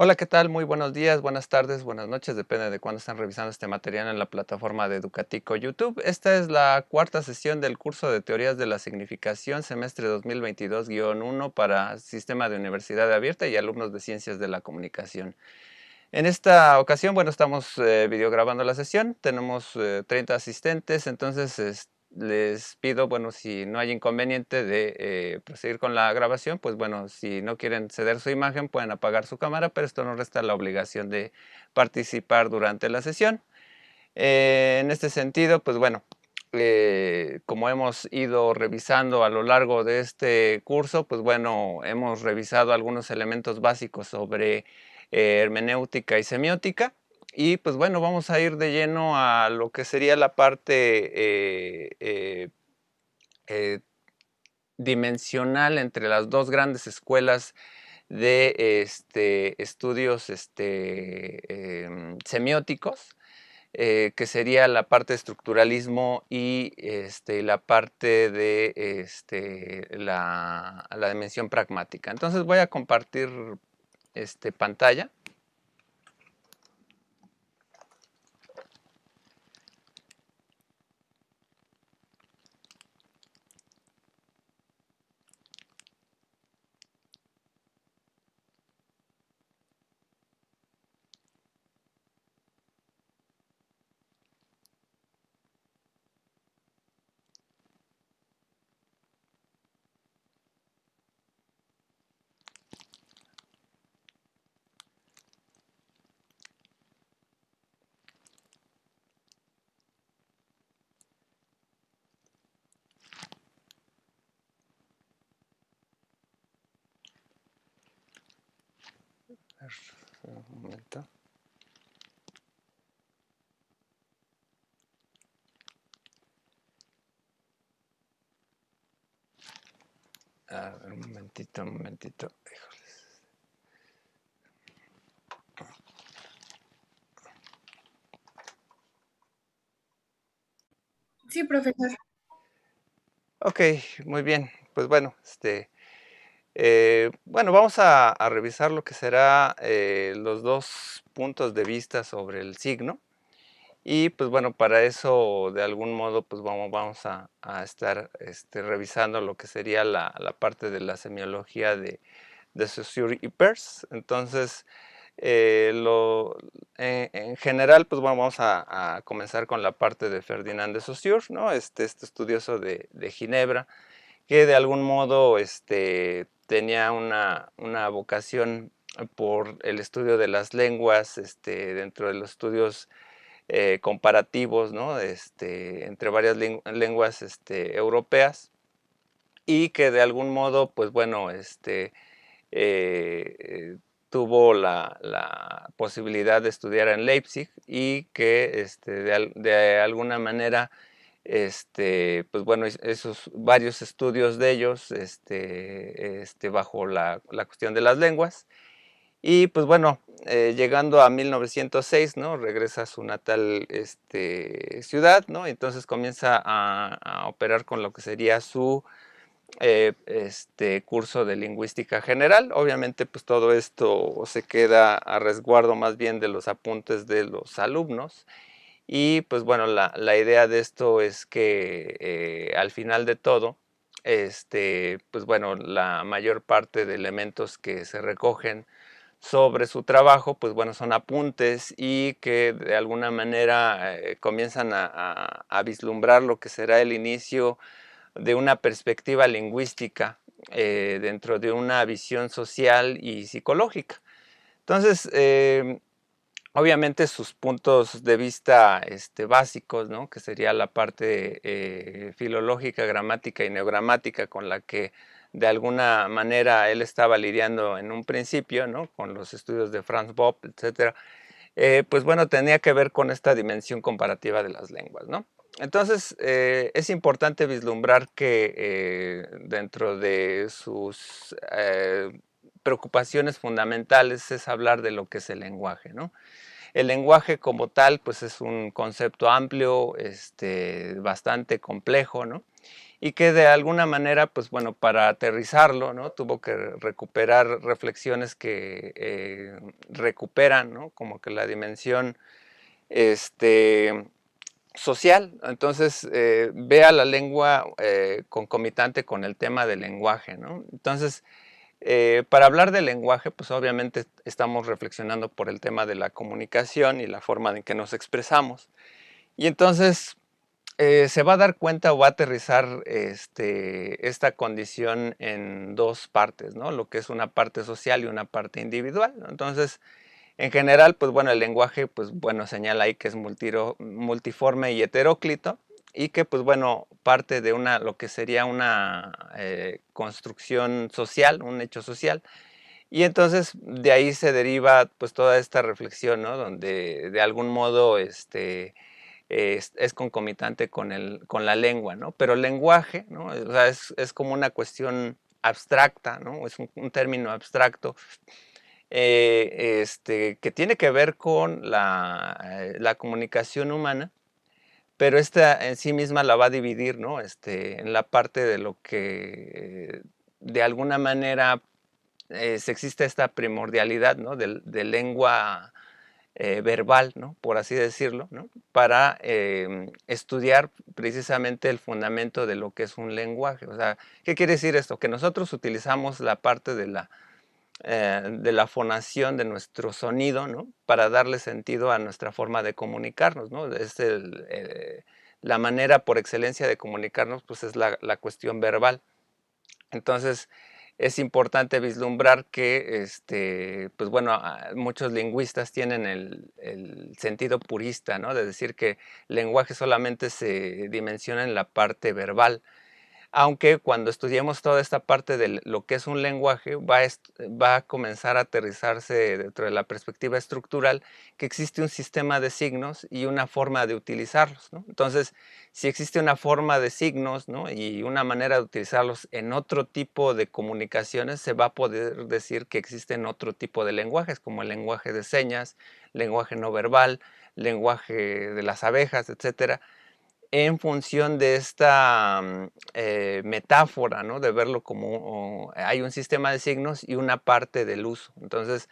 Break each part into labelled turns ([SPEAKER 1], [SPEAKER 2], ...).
[SPEAKER 1] Hola, ¿qué tal? Muy buenos días, buenas tardes, buenas noches, depende de cuándo están revisando este material en la plataforma de Educatico YouTube. Esta es la cuarta sesión del curso de Teorías de la Significación, semestre 2022-1 para Sistema de Universidad Abierta y alumnos de Ciencias de la Comunicación. En esta ocasión, bueno, estamos eh, videograbando la sesión, tenemos 30 eh, asistentes, entonces este, les pido, bueno, si no hay inconveniente de eh, proseguir pues, con la grabación, pues bueno, si no quieren ceder su imagen, pueden apagar su cámara, pero esto no resta la obligación de participar durante la sesión. Eh, en este sentido, pues bueno, eh, como hemos ido revisando a lo largo de este curso, pues bueno, hemos revisado algunos elementos básicos sobre eh, hermenéutica y semiótica. Y pues bueno, vamos a ir de lleno a lo que sería la parte eh, eh, eh, dimensional entre las dos grandes escuelas de este, estudios este, em, semióticos, que sería la parte de estructuralismo y este, la parte de este, la, la, dimensión pragmática. Entonces voy a compartir este, pantalla. Sí, profesor. Ok, muy bien. Pues bueno, este, eh, bueno, vamos a, revisar lo que será eh, los dos puntos de vista sobre el signo. Y pues bueno, para eso de algún modo pues vamos, vamos a, estar este, revisando lo que sería la, parte de la semiología de, de Saussure y Peirce. Entonces, eh, lo, eh, en general, pues vamos a, comenzar con la parte de Ferdinand de Saussure, ¿no? este, este estudioso de, de Ginebra, que de algún modo este, tenía una, una vocación por el estudio de las lenguas este, dentro de los estudios eh, comparativos ¿no? Este, entre varias lenguas este, europeas y que de algún modo, pues bueno, este, eh, eh, tuvo la, posibilidad de estudiar en Leipzig y que este, de, alguna manera, este, pues, esos varios estudios de ellos este, bajo la cuestión de las lenguas. Y pues bueno, eh, llegando a 1906, ¿no? Regresa a su natal este, ciudad, ¿no? Entonces comienza a, operar con lo que sería su eh, este, curso de lingüística general. Obviamente, pues todo esto se queda a resguardo más bien de los apuntes de los alumnos. Y pues bueno, la, idea de esto es que eh, al final de todo, este, pues bueno, la mayor parte de elementos que se recogen sobre su trabajo, pues bueno, son apuntes y que de alguna manera eh, comienzan a, vislumbrar lo que será el inicio de una perspectiva lingüística eh, dentro de una visión social y psicológica. Entonces, em, obviamente sus puntos de vista este, básicos, ¿no? que sería la parte eh, filológica, gramática y neogramática con la que de alguna manera él estaba lidiando en un principio, ¿no? Con los estudios de Franz Bopp, etc., eh, pues bueno, tenía que ver con esta dimensión comparativa de las lenguas, ¿no? Entonces, eh, es importante vislumbrar que eh, dentro de sus preocupaciones fundamentales es hablar de lo que es el lenguaje, ¿no? El lenguaje como tal, pues es un concepto amplio, este, bastante complejo, ¿no? y que de alguna manera, pues bueno, para aterrizarlo, ¿no? Tuvo que recuperar reflexiones que eh, recuperan, ¿no? Como que la dimensión este, social. Entonces, eh, vea la lengua eh, concomitante con el tema del lenguaje, ¿no? Entonces, para hablar del lenguaje, pues obviamente estamos reflexionando por el tema de la comunicación y la forma en que nos expresamos. Y entonces, eh, se va a dar cuenta o va a aterrizar este, esta condición en dos partes, ¿no? Lo que es una parte social y una parte individual. Entonces, en general, pues bueno, el lenguaje, pues bueno, señala ahí que es multiforme y heteróclito y que, pues bueno, parte de una, lo que sería una eh, construcción social, un hecho social. Y entonces de ahí se deriva pues toda esta reflexión, Donde de algún modo, este, es, concomitante con, el, con la lengua, ¿no? Pero el lenguaje, ¿no? es, como una cuestión abstracta, ¿no? Es un, término abstracto eh, este, que tiene que ver con eh, la, comunicación humana, pero esta en sí misma la va a dividir, ¿no? Este, en la parte de lo que de alguna manera eh, existe esta primordialidad, ¿no? de lengua eh, verbal, ¿no? por así decirlo, para em, estudiar precisamente el fundamento de lo que es un lenguaje. O sea, ¿qué quiere decir esto? Que nosotros utilizamos la parte de la, eh, de la fonación de nuestro sonido para darle sentido a nuestra forma de comunicarnos. ¿no? Es eh, la manera por excelencia de comunicarnos, pues es la, la cuestión verbal. Entonces, es importante vislumbrar que, este, pues bueno, muchos lingüistas tienen el, sentido purista, ¿no? De decir que el lenguaje solamente se dimensiona en la parte verbal aunque cuando estudiemos toda esta parte de lo que es un lenguaje, va a, comenzar a aterrizarse dentro de la perspectiva estructural que existe un sistema de signos y una forma de utilizarlos. Entonces, si existe una forma de signos y una manera de utilizarlos en otro tipo de comunicaciones, se va a poder decir que existen otro tipo de lenguajes, como el lenguaje de señas, lenguaje no verbal, lenguaje de las abejas, etcétera en función de esta mm, eh, metáfora, ¿no? De verlo como oh, hay un sistema de signos y una parte del uso. Entonces,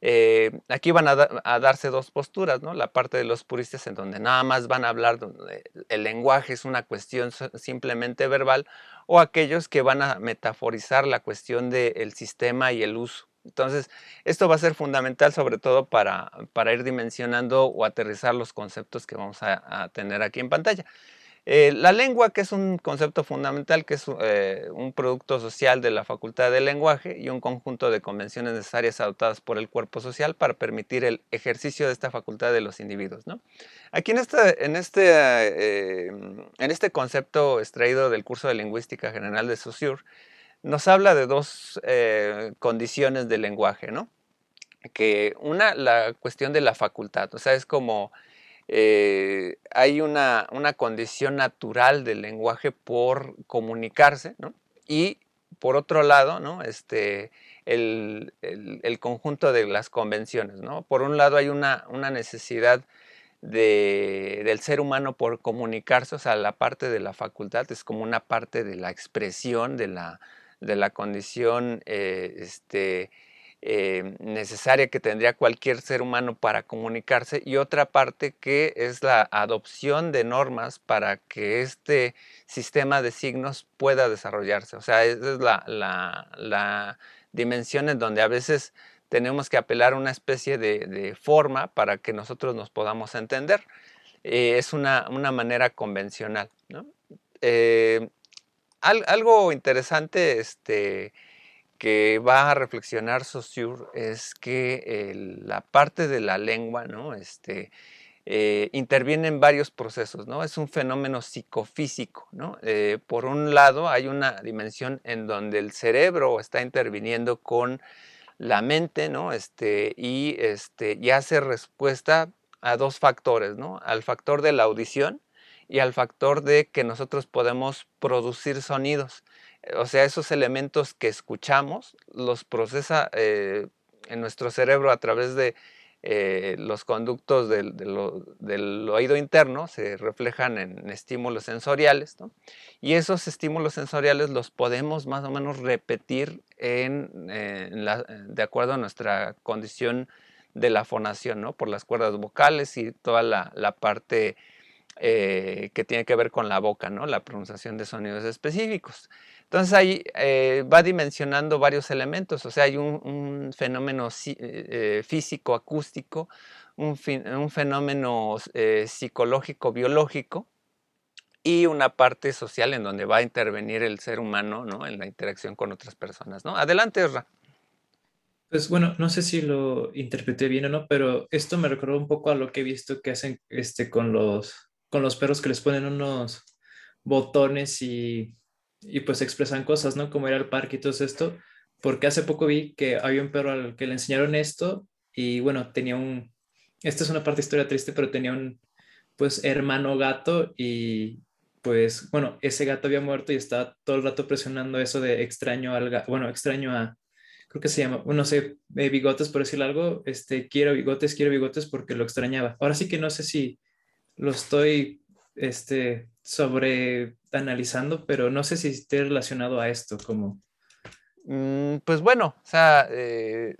[SPEAKER 1] eh, aquí van a, darse dos posturas, ¿no? La parte de los puristas en donde nada más van a hablar, donde eh, el lenguaje es una cuestión simplemente verbal, o aquellos que van a metaforizar la cuestión del sistema y el uso. Entonces, esto va a ser fundamental sobre todo para, ir dimensionando o aterrizar los conceptos que vamos a, tener aquí en pantalla. Eh, la lengua, que es un concepto fundamental, que es eh, un producto social de la Facultad del Lenguaje y un conjunto de convenciones necesarias adoptadas por el cuerpo social para permitir el ejercicio de esta facultad de los individuos. Aquí este, eh, en este, concepto extraído del curso de Lingüística General de Saussure nos habla de dos eh, condiciones del lenguaje, ¿no? Que una, la cuestión de la facultad, o sea, es como eh, hay una, condición natural del lenguaje por comunicarse, ¿no? Y por otro lado, ¿no? Este, el, conjunto de las convenciones, ¿no? Por un lado hay una, necesidad del ser humano por comunicarse, o sea, la parte de la facultad es como una parte de la expresión, de la, de la condición eh, este, eh, necesaria que tendría cualquier ser humano para comunicarse y otra parte que es la adopción de normas para que este sistema de signos pueda desarrollarse. O sea, esa es la, la, la dimensión en donde a veces tenemos que apelar a una especie de, forma para que nosotros nos podamos entender. Eh, es una, una, manera convencional. ¿no? algo interesante este, que va a reflexionar Saussure es que eh, la parte de la lengua, ¿no? Este, eh, en varios procesos, ¿no? Es un fenómeno psicofísico, ¿no? Eh, por un lado, hay una dimensión en donde el cerebro está interviniendo con la mente, ¿no? Este, y, y hace respuesta a dos factores, ¿no? Al factor de la audición y al factor de que nosotros podemos producir sonidos. Eh, o sea, esos elementos que escuchamos los procesa eh, en nuestro cerebro a través de eh, los conductos del, oído interno, se reflejan en, estímulos sensoriales, ¿no? y esos estímulos sensoriales los podemos más o menos repetir en, de acuerdo a nuestra condición de la fonación, ¿no? por las cuerdas vocales y toda la, la parte eh, que tiene que ver con la boca, ¿no? la pronunciación de sonidos específicos. Entonces ahí eh, va dimensionando varios elementos, o sea, hay un, fenómeno eh, físico, acústico, un, fenómeno psicológico, biológico, y una parte social en donde va a intervenir el ser humano ¿no? en la interacción con otras personas. ¿no? Adelante, Osra. Pues bueno,
[SPEAKER 2] no sé si lo interpreté bien o no, pero esto me recordó un poco a lo que he visto que hacen este, con los con los perros que les ponen unos botones y, y pues expresan cosas, ¿no? Como ir al parque y todo esto, porque hace poco vi que había un perro al que le enseñaron esto y bueno, tenía un, esta es una parte de historia triste, pero tenía un pues hermano gato y pues bueno, ese gato había muerto y estaba todo el rato presionando eso de extraño al gato, bueno, extraño a, creo que se llama, no sé, eh, bigotes por decir algo, este, quiero bigotes, quiero bigotes porque lo extrañaba. Ahora sí que no sé si lo estoy este, sobre analizando,
[SPEAKER 1] pero no sé si esté relacionado a esto, como... Mm, pues bueno, o sea, eh,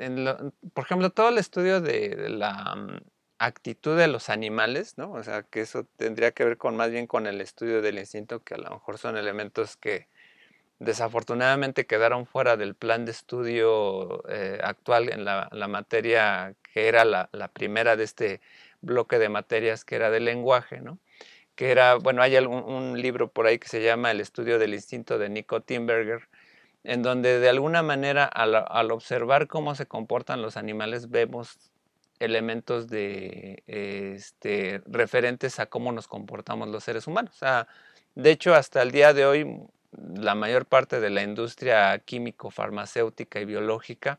[SPEAKER 1] por ejemplo, todo el estudio de, la mm, actitud de los animales, ¿no? O sea, que eso tendría que ver con más bien con el estudio del instinto, que a lo mejor son elementos que desafortunadamente quedaron fuera del plan de estudio eh, actual en la, materia que era la primera de este bloque de materias que era de lenguaje, ¿no? que era, bueno, hay algún, un libro por ahí que se llama El estudio del instinto de Nico Timberger, en donde de alguna manera al, observar cómo se comportan los animales vemos elementos de este, referentes a cómo nos comportamos los seres humanos. de hecho, hasta el día de hoy, la mayor parte de la industria químico, farmacéutica y biológica,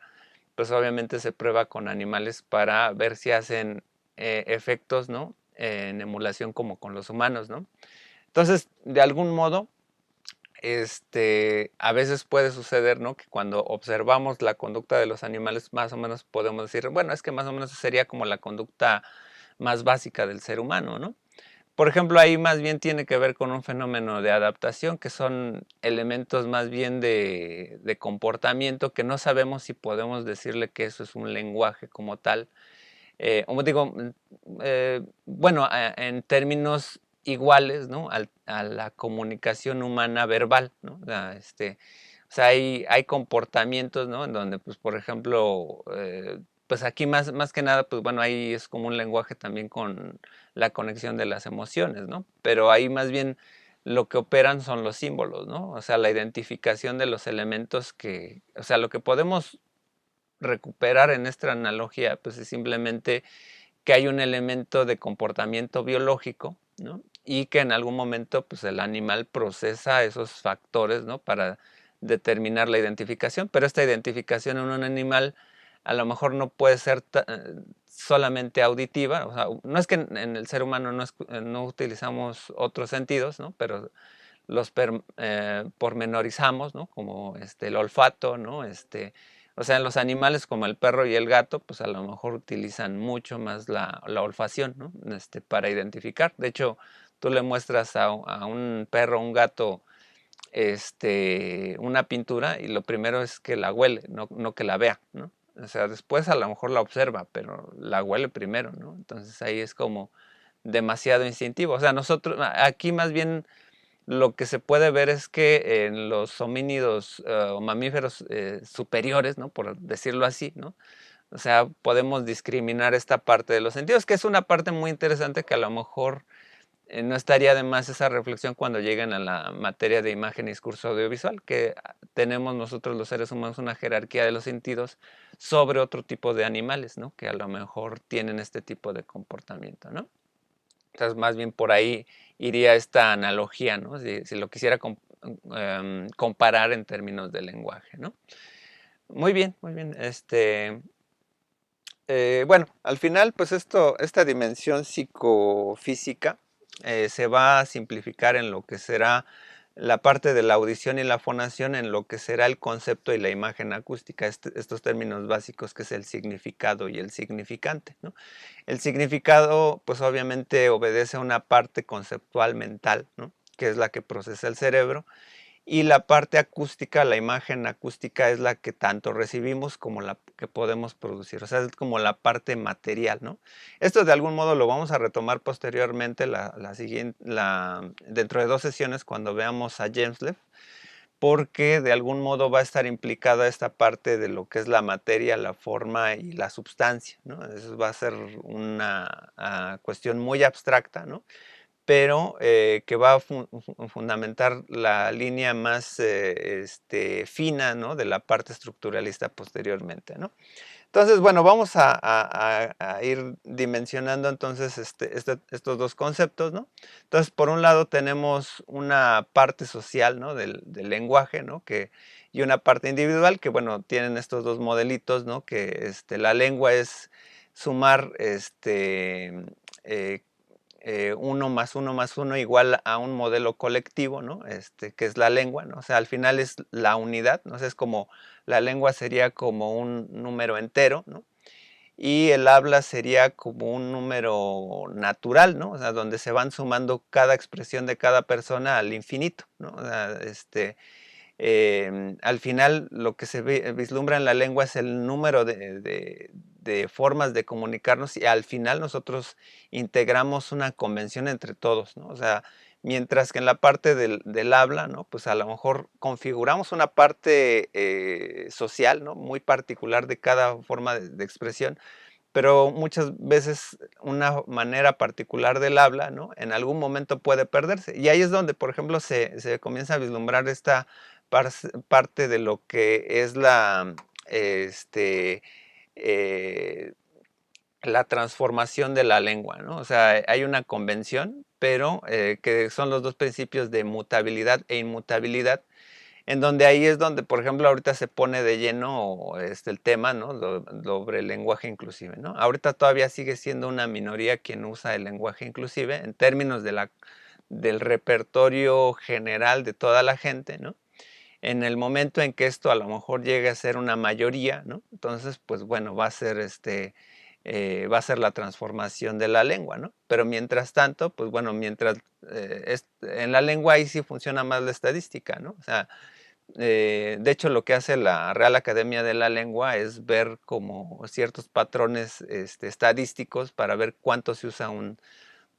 [SPEAKER 1] pues obviamente se prueba con animales para ver si hacen eh, efectos, ¿no? en emulación como con los humanos, ¿no? Entonces, de algún modo, este, a veces puede suceder, Que cuando observamos la conducta de los animales, más o menos podemos decir, bueno, es que más o menos sería como la conducta más básica del ser humano, ¿no? Por ejemplo, ahí más bien tiene que ver con un fenómeno de adaptación, que son elementos más bien de comportamiento que no sabemos si podemos decirle que eso es un lenguaje como tal, eh, como digo, mm, eh, bueno, en términos iguales, a la comunicación humana verbal, ¿no? O sea, este, sea, hay, hay comportamientos, ¿no? En donde, pues, por ejemplo, eh, pues aquí más, más que nada, pues bueno, ahí es como un lenguaje también con la conexión de las emociones, ¿no? Pero ahí más bien lo que operan son los símbolos, ¿no? O sea, la identificación de los elementos que, o sea, lo que podemos recuperar en esta analogía, pues es simplemente que hay un elemento de comportamiento biológico, ¿no? Y que en algún momento, pues el animal procesa esos factores, ¿no? Para determinar la identificación, pero esta identificación en un animal a lo mejor no puede ser eh, solamente auditiva, no es que en, el ser humano eh, no, utilizamos otros sentidos, ¿no? Pero los eh, pormenorizamos, ¿no? Como este, el olfato, ¿no? Este, o sea, los animales como el perro y el gato, pues a lo mejor utilizan mucho más la, la olfacción ¿no? este, para identificar. De hecho, tú le muestras a, un perro, un gato, este, una pintura y lo primero es que la huele, no, no que la vea, ¿no? O sea, después a lo mejor la observa, pero la huele primero, ¿no? Entonces ahí es como demasiado instintivo. O sea, nosotros, aquí más bien lo que se puede ver es que en los homínidos eh, o mamíferos eh, superiores, ¿no? por decirlo así, ¿no? o sea, podemos discriminar esta parte de los sentidos, que es una parte muy interesante que a lo mejor eh, no estaría de más esa reflexión cuando lleguen a la materia de imagen y discurso audiovisual, que tenemos nosotros los seres humanos una jerarquía de los sentidos sobre otro tipo de animales, ¿no? que a lo mejor tienen este tipo de comportamiento. ¿no? Entonces, más bien por ahí iría esta analogía, ¿no? si, lo quisiera em, comparar en términos de lenguaje. Muy bien, muy bien. Este, eh, bueno, al final, pues esto, esta dimensión psicofísica eh, se va a simplificar en lo que será la parte de la audición y la fonación en lo que será el concepto y la imagen acústica, este, estos términos básicos que es el significado y el significante. El significado pues obviamente obedece a una parte conceptual mental, que es la que procesa el cerebro, y la parte acústica, la imagen acústica es la que tanto recibimos como la que podemos producir, o sea, es como la parte material, ¿no? Esto de algún modo lo vamos a retomar posteriormente la, la siguiente, la, dentro de dos sesiones cuando veamos a James Leff, porque de algún modo va a estar implicada esta parte de lo que es la materia, la forma y la sustancia, ¿no? Eso va a ser una ah, cuestión muy abstracta, ¿no? pero eh, que va a fundamentar la línea más eh, este, fina de la parte estructuralista posteriormente. Entonces, bueno, vamos a, ir dimensionando entonces este, este, estos dos conceptos, Entonces, por un lado tenemos una parte social, Del, lenguaje, y una parte individual, que, bueno, tienen estos dos modelitos, Que la lengua es sumar este, eh, 1 eh, uno más uno más uno igual a un modelo colectivo, ¿no? Este, que es la lengua, ¿no? sea, al final es la unidad, ¿no? es como, la lengua sería como un número entero, Y el habla sería como un número natural, ¿no? donde se van sumando cada expresión de cada persona al infinito, ¿no? este, Em, al final lo que se vislumbra en la lengua es el número de, formas de comunicarnos y al final nosotros integramos una convención entre todos, ¿no? O sea, mientras que en la parte del, habla, ¿no? Pues a lo mejor configuramos una parte eh, social, ¿no? Muy particular de cada forma de, expresión, pero muchas veces una manera particular del habla, ¿no? En algún momento puede perderse. Y ahí es donde, por ejemplo, se comienza a vislumbrar esta parte de lo que es la, este, eh, la transformación de la lengua, ¿no? O sea, eh, hay una convención, pero eh, que son los dos principios de mutabilidad e inmutabilidad, en donde ahí es donde, por ejemplo, ahorita se pone de lleno este, el tema, ¿no? sobre el lenguaje inclusive, ¿no? Ahorita todavía sigue siendo una minoría quien usa el lenguaje inclusive en términos de la, del repertorio general de toda la gente, ¿no? en el momento en que esto a lo mejor llegue a ser una mayoría, ¿no? Entonces, pues bueno, va a ser este, eh, va a ser la transformación de la lengua, ¿no? Pero mientras tanto, pues bueno, mientras eh, en la lengua ahí sí funciona más la estadística, ¿no? O sea, eh, de hecho lo que hace la Real Academia de la Lengua es ver como ciertos patrones este, estadísticos para ver cuánto se usa un,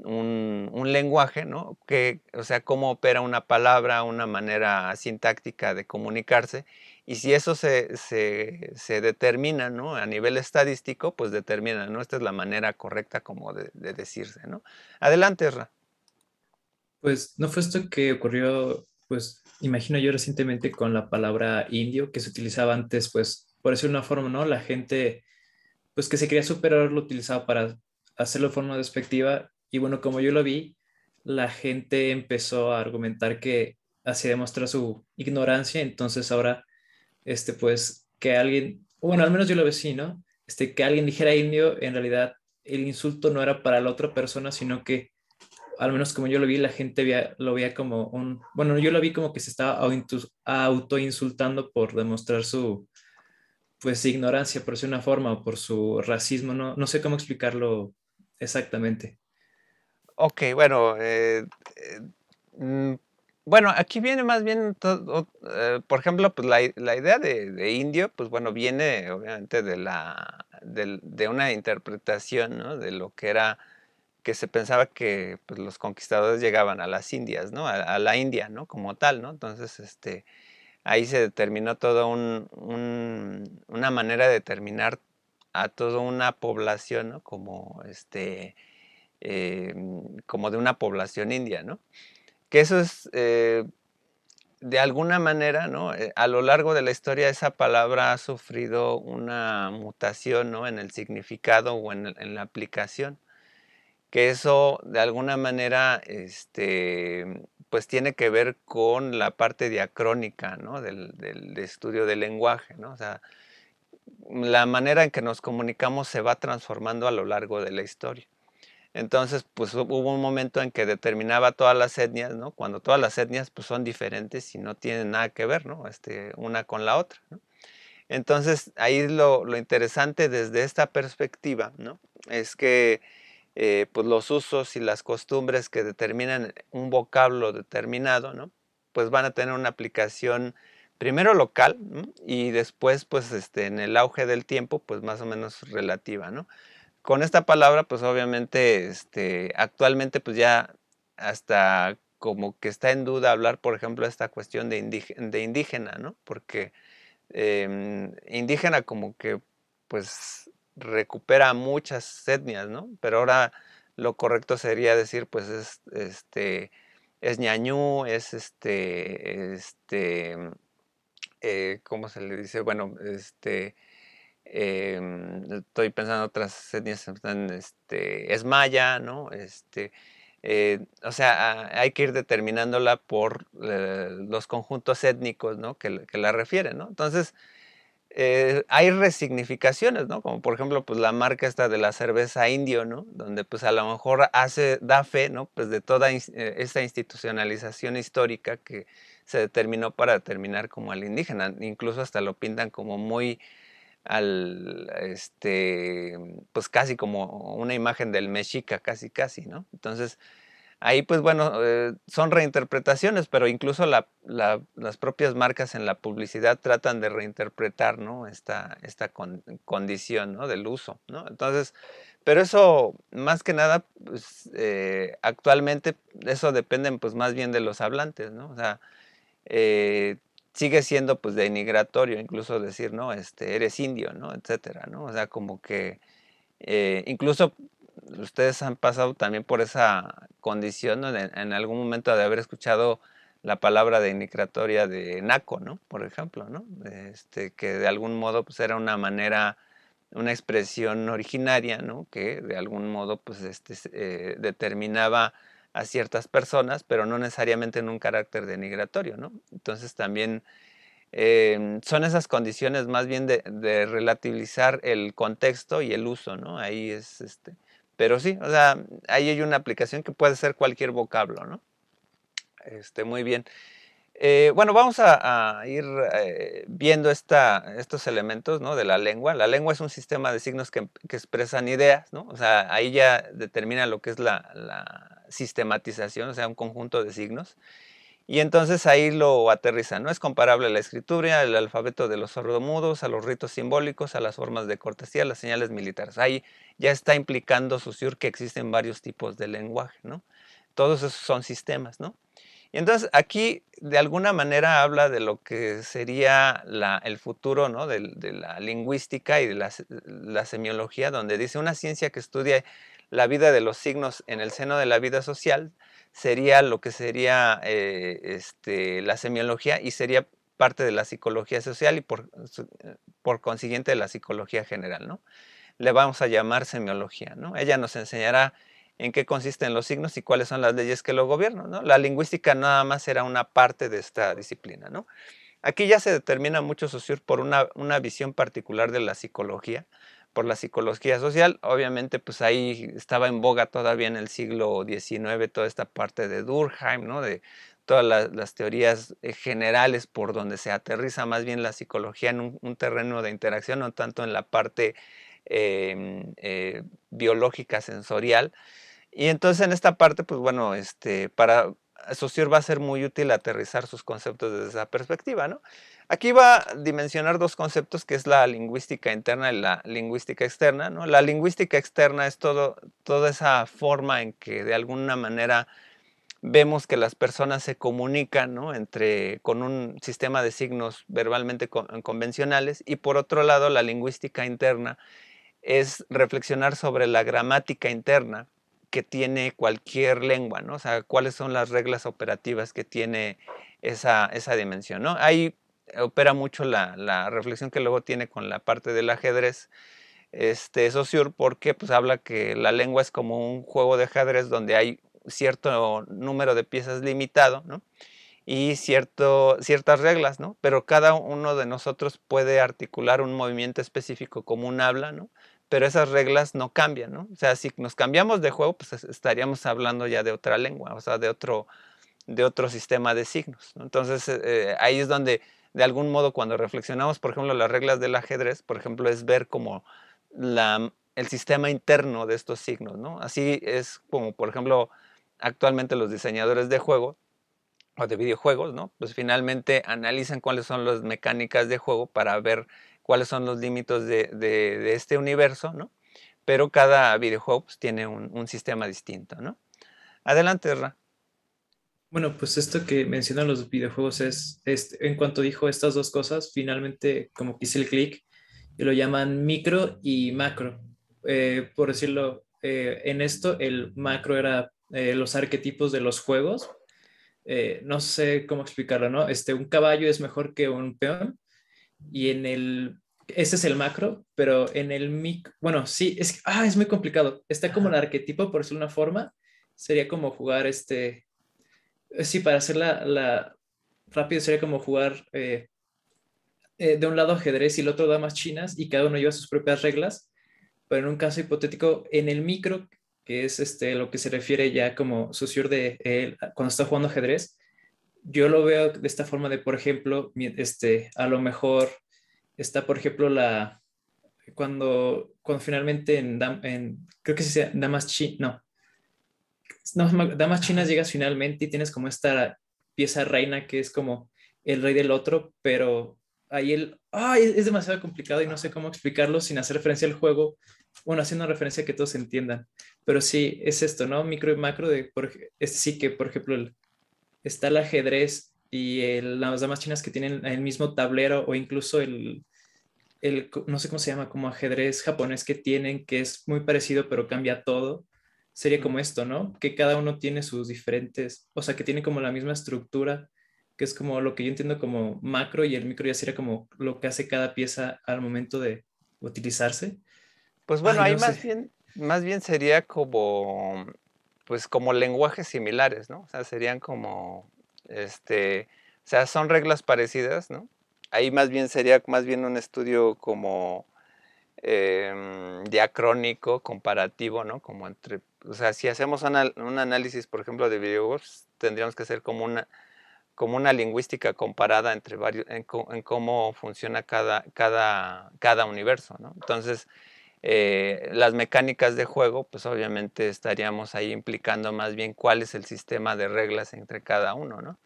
[SPEAKER 1] un, lenguaje, ¿no? Que, o sea, cómo opera una palabra, una manera sintáctica de comunicarse. Y si eso se, determina, ¿no? A nivel estadístico, pues determina, ¿no? Esta es la manera correcta como de, decirse, ¿no?
[SPEAKER 2] Adelante, Pues no fue esto que ocurrió, pues imagino yo recientemente con la palabra indio que se utilizaba antes, pues por decir una forma, ¿no? La gente, pues que se quería superar lo utilizaba para hacerlo de forma despectiva y bueno, como yo lo vi, la gente empezó a argumentar que así demostró su ignorancia, entonces ahora, este, pues, que alguien, bueno, al menos yo lo vi, ¿no? Este, que alguien dijera indio, en realidad el insulto no era para la otra persona, sino que, al menos como yo lo vi, la gente lo veía como un, bueno, yo lo vi como que se estaba autoinsultando por demostrar su, pues, ignorancia, por decir una forma, o por su racismo, no, no sé cómo explicarlo exactamente.
[SPEAKER 1] Ok, bueno. Eh, eh, mm, bueno, aquí viene más bien, eh, por ejemplo, pues la, idea de, indio, pues bueno, viene obviamente de, la, de, una interpretación ¿no? de lo que era que se pensaba que pues, los conquistadores llegaban a las Indias, ¿no? A, la India, ¿no? Como tal, ¿no? Entonces, este, ahí se determinó toda una manera de determinar a toda una población, ¿no? Como, este, eh, como de una población india, ¿no? Que eso es, eh, de alguna manera, ¿no? Eh, a lo largo de la historia esa palabra ha sufrido una mutación, ¿no? En el significado o en, la aplicación que eso de alguna manera este, pues tiene que ver con la parte diacrónica ¿no? del, del, estudio del lenguaje. ¿no? O sea, la manera en que nos comunicamos se va transformando a lo largo de la historia. Entonces, pues hubo un momento en que determinaba todas las etnias, ¿no? Cuando todas las etnias pues, son diferentes y no tienen nada que ver, ¿no? Este, una con la otra, ¿no? Entonces, ahí lo, interesante desde esta perspectiva, ¿no? Es que eh, pues los usos y las costumbres que determinan un vocablo determinado, ¿no? Pues van a tener una aplicación primero local ¿no? y después, pues este, en el auge del tiempo, pues más o menos relativa, ¿no? con esta palabra, pues obviamente, este, actualmente, pues ya hasta como que está en duda hablar, por ejemplo, esta cuestión de, indígena, ¿no? Porque em, indígena como que, pues, recupera muchas etnias, ¿no? Pero ahora lo correcto sería decir, pues, es, este, es ñañú, es este, este, eh, ¿cómo se le dice? Bueno, este, Em, estoy pensando en otras etnias, este, es maya, ¿no? Este, eh, o sea, hay que ir determinándola por eh, los conjuntos étnicos, Que, la refieren, ¿no? Entonces, eh, hay resignificaciones, ¿no? Como por ejemplo, pues la marca esta de la cerveza indio, ¿no? Donde pues a lo mejor hace, da fe, ¿no? Pues de toda esta institucionalización histórica que se determinó para terminar como al indígena, incluso hasta lo pintan como muy al, este, pues casi como una imagen del mexica, casi, casi, ¿no? Entonces, ahí pues bueno, eh, son reinterpretaciones, pero incluso las propias marcas en la publicidad tratan de reinterpretar, ¿no? Esta, esta condición, ¿no? Del uso, ¿no? Entonces, pero eso, más que nada, pues, eh, actualmente eso depende pues más bien de los hablantes, ¿no? O sea, eh, sigue siendo pues denigratorio incluso decir, no, este, eres indio, ¿no? Etcétera, ¿no? O sea, como que eh, incluso ustedes han pasado también por esa condición en algún momento de haber escuchado la palabra denigratoria de naco, ¿no? Por ejemplo, ¿no? Este, que de algún modo pues era una manera, una expresión originaria, ¿no? Que de algún modo pues este, eh, determinaba a ciertas personas, pero no necesariamente en un carácter denigratorio, ¿no? Entonces también em, son esas condiciones más bien de, de, relativizar el contexto y el uso, ¿no? Ahí es este. Pero sí, o sea, ahí hay una aplicación que puede ser cualquier vocablo, ¿no? Este, muy bien. Eh, bueno, vamos a, ir eh, viendo estos elementos de la lengua. La lengua es un sistema de signos que, expresan ideas, ¿no? O sea, ahí ya determina lo que es la, sistematización, o sea, un conjunto de signos. Y entonces ahí lo aterriza, ¿no? Es comparable a la escritura, al alfabeto de los sordomudos, a los ritos simbólicos, a las formas de cortesía, a las señales militares. Ahí ya está implicando Susur que existen varios tipos de lenguaje, ¿no? Todos esos son sistemas, ¿no? Y entonces aquí de alguna manera habla de lo que sería el futuro de, la lingüística y de la, semiología, donde dice una ciencia que estudia la vida de los signos en el seno de la vida social sería lo que sería eh, este, la semiología y sería parte de la psicología social y por, eh, consiguiente de la psicología general. Le vamos a llamar semiología. ¿no? Ella nos enseñará en qué consisten los signos y cuáles son las leyes que lo gobiernan. ¿no? La lingüística nada más era una parte de esta disciplina. ¿no? Aquí ya se determina mucho Saussure por una, visión particular de la psicología, por la psicología social. Obviamente, pues ahí estaba en boga todavía en el siglo XIX toda esta parte de Durkheim, ¿no? de todas las, teorías eh, generales por donde se aterriza más bien la psicología en un, terreno de interacción, no tanto en la parte em, eh, biológica sensorial. Y entonces en esta parte, pues bueno, este, para Saussure va a ser muy útil aterrizar sus conceptos desde esa perspectiva, ¿no? Aquí va a dimensionar dos conceptos que es la lingüística interna y la lingüística externa, ¿no? La lingüística externa es todo, toda esa forma en que de alguna manera vemos que las personas se comunican, ¿no? Entre, con un sistema de signos verbalmente convencionales y por otro lado la lingüística interna es reflexionar sobre la gramática interna que tiene cualquier lengua, ¿no? O sea, cuáles son las reglas operativas que tiene esa, dimensión, ¿no? Ahí opera mucho la, reflexión que luego tiene con la parte del ajedrez, este Saussure, porque pues habla que la lengua es como un juego de ajedrez donde hay cierto número de piezas limitado, ¿no? Y cierto, ciertas reglas, ¿no? Pero cada uno de nosotros puede articular un movimiento específico como un habla, ¿no? pero esas reglas no cambian, ¿no? O sea, si nos cambiamos de juego, pues estaríamos hablando ya de otra lengua, o sea, de otro, de otro sistema de signos. Entonces, eh, ahí es donde, de algún modo, cuando reflexionamos, por ejemplo, las reglas del ajedrez, por ejemplo, es ver como la, el sistema interno de estos signos, ¿no? Así es como, por ejemplo, actualmente los diseñadores de juego o de videojuegos, ¿no? Pues finalmente analizan cuáles son las mecánicas de juego para ver cuáles son los límites de, este universo, ¿no? Pero cada videojuego pues, tiene un, sistema distinto, ¿no? Adelante, Ra.
[SPEAKER 2] Bueno, pues esto que mencionan los videojuegos es, en cuanto dijo estas dos cosas, finalmente como que hice el clic, lo llaman micro y macro. Eh, por decirlo, eh, en esto el macro era eh, los arquetipos de los juegos. no sé cómo explicarlo, ¿no? Este, un caballo es mejor que un peón y en el, este es el macro, pero en el mic bueno, sí, es, ah, es muy complicado. Está como el arquetipo, por decirlo de una forma, sería como jugar este, eh, sí, para hacerla la, rápido sería como jugar eh, eh, de un lado ajedrez y el otro damas chinas y cada uno lleva sus propias reglas, pero en un caso hipotético, en el micro, que es este, lo que se refiere ya como sucio de eh, cuando está jugando ajedrez, yo lo veo de esta forma de, por ejemplo, este, a lo mejor está, por ejemplo, la, cuando, cuando finalmente en, creo que se llama Damas Chinas, no, Damas Chinas llegas finalmente y tienes como esta pieza reina que es como el rey del otro, pero ahí el, ¡ay! es, demasiado complicado y no sé cómo explicarlo sin hacer referencia al juego, bueno, haciendo referencia a que todos entiendan, pero sí, es esto, ¿no? Micro y macro, de, por, este sí que, por ejemplo, el, está el ajedrez y las damas chinas que tienen el mismo tablero o incluso el, no sé cómo se llama, como ajedrez japonés que tienen, que es muy parecido pero cambia todo. Sería como esto, ¿no? Que cada uno tiene sus diferentes, o sea, que tiene como la misma estructura, que es como lo que yo entiendo como macro y el micro ya sería como lo que hace cada pieza al momento de
[SPEAKER 1] utilizarse. Pues bueno, ahí más bien, más bien sería como pues como lenguajes similares, ¿no? O sea, serían como, este, o sea, son reglas parecidas, ¿no? Ahí más bien sería más bien un estudio como em, diacrónico, comparativo, ¿no? Como entre, o sea, si hacemos un análisis, por ejemplo, de videojuegos, tendríamos que hacer como una, como una lingüística comparada entre varios, en, en cómo funciona cada, cada, cada universo, ¿no? Entonces, eh, las mecánicas de juego, pues obviamente estaríamos ahí implicando más bien cuál es el sistema de reglas entre cada uno, ¿no?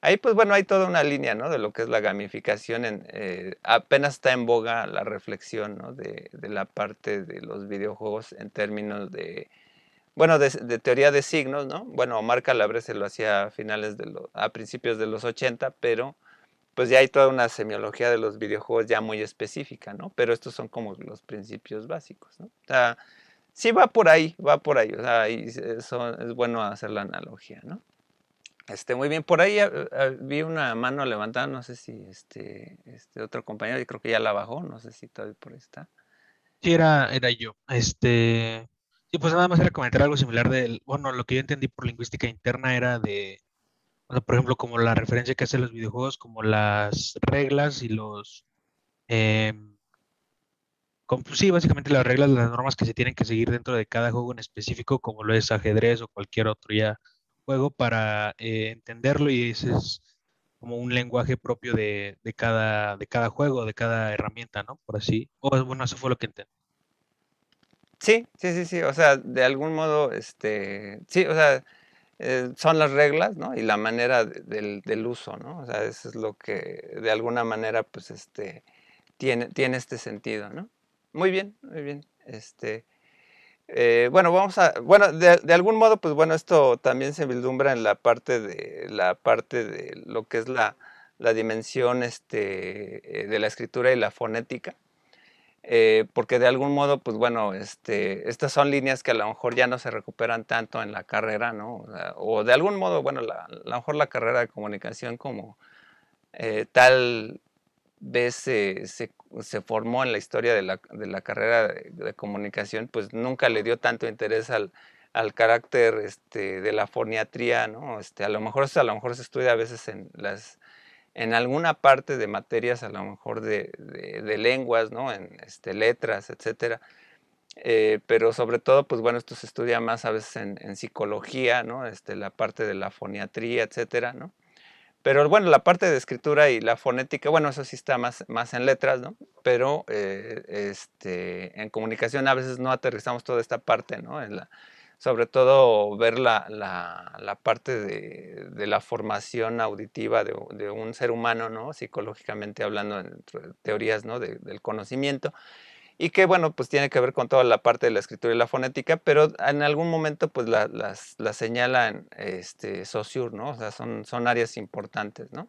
[SPEAKER 1] Ahí pues bueno, hay toda una línea, ¿no? De lo que es la gamificación. En, eh, apenas está en boga la reflexión, ¿no? De, la parte de los videojuegos en términos de, bueno, de, teoría de signos, ¿no? Bueno, Omar Calabres se lo hacía a, finales de los, a principios de los 80, pero pues ya hay toda una semiología de los videojuegos ya muy específica, ¿no? Pero estos son como los principios básicos, ¿no? O sea, sí va por ahí, va por ahí, o sea, eso es bueno hacer la analogía, ¿no? Este, muy bien, por ahí eh, eh, vi una mano levantada, no sé si este, este, otro compañero, y creo que ya la bajó, no sé si todavía por ahí está.
[SPEAKER 2] Sí, era, era yo. Este, y pues nada más era comentar algo similar del, bueno, lo que yo entendí por lingüística interna era de por ejemplo, como la referencia que hacen los videojuegos, como las reglas y los... Em, sí, básicamente las reglas, las normas que se tienen que seguir dentro de cada juego en específico, como lo es ajedrez o cualquier otro ya juego, para eh, entenderlo y ese es como un lenguaje propio de, cada, de cada juego, de cada herramienta, ¿no? Por así. O bueno, eso fue lo que entendí.
[SPEAKER 1] Sí, sí, sí, sí. O sea, de algún modo, este, sí, o sea, eh, son las reglas, ¿no? Y la manera del, uso, ¿no? O sea, eso es lo que de alguna manera, pues, este, tiene, este sentido, ¿no? Muy bien, muy bien. Este, eh, bueno, vamos a, bueno, de, algún modo, pues, bueno, esto también se vislumbra en la parte de, la parte de lo que es la, dimensión, este, eh, de la escritura y la fonética, eh, porque de algún modo, pues bueno, este, estas son líneas que a lo mejor ya no se recuperan tanto en la carrera, ¿no? O, de algún modo, bueno, a lo mejor la carrera de comunicación como eh, tal vez se, se, formó en la historia de la, de la carrera de, comunicación, pues nunca le dio tanto interés al, carácter este, de la forniatría, ¿no? Este, a lo mejor eso a lo mejor se estudia a veces en las en alguna parte de materias, a lo mejor de, de, lenguas, ¿no? En este, letras, etcétera. Eh, pero sobre todo, pues bueno, esto se estudia más a veces en, psicología, ¿no? Este, la parte de la foniatría, etcétera, ¿no? Pero bueno, la parte de escritura y la fonética, bueno, eso sí está más, más en letras, ¿no? Pero eh, este, en comunicación a veces no aterrizamos toda esta parte, ¿no? En la, sobre todo ver la, parte de, la formación auditiva de, un ser humano, ¿no? psicológicamente hablando, en teorías del conocimiento, y que bueno, pues tiene que ver con toda la parte de la escritura y la fonética, pero en algún momento pues la, las, señalan este, ¿no? son, son áreas importantes, ¿no?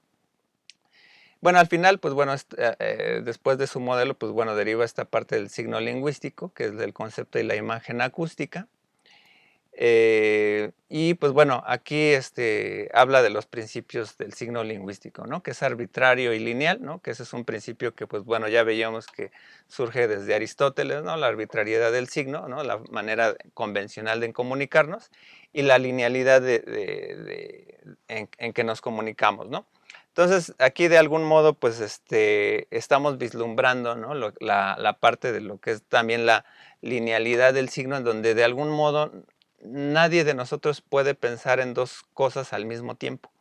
[SPEAKER 1] Bueno, al final, pues bueno, eh, eh, después de su modelo, pues bueno, deriva esta parte del signo lingüístico, que es el concepto y la imagen acústica, eh, y pues bueno, aquí este, habla de los principios del signo lingüístico, ¿no? que es arbitrario y lineal, ¿no? que ese es un principio que pues bueno, ya veíamos que surge desde Aristóteles, ¿no? la arbitrariedad del signo, ¿no? la manera convencional de comunicarnos y la linealidad de, en, que nos comunicamos. ¿no? Entonces aquí de algún modo pues este, estamos vislumbrando ¿no? la, la parte de lo que es también la linealidad del signo en donde de algún modo nadie de nosotros puede pensar en dos cosas al mismo tiempo,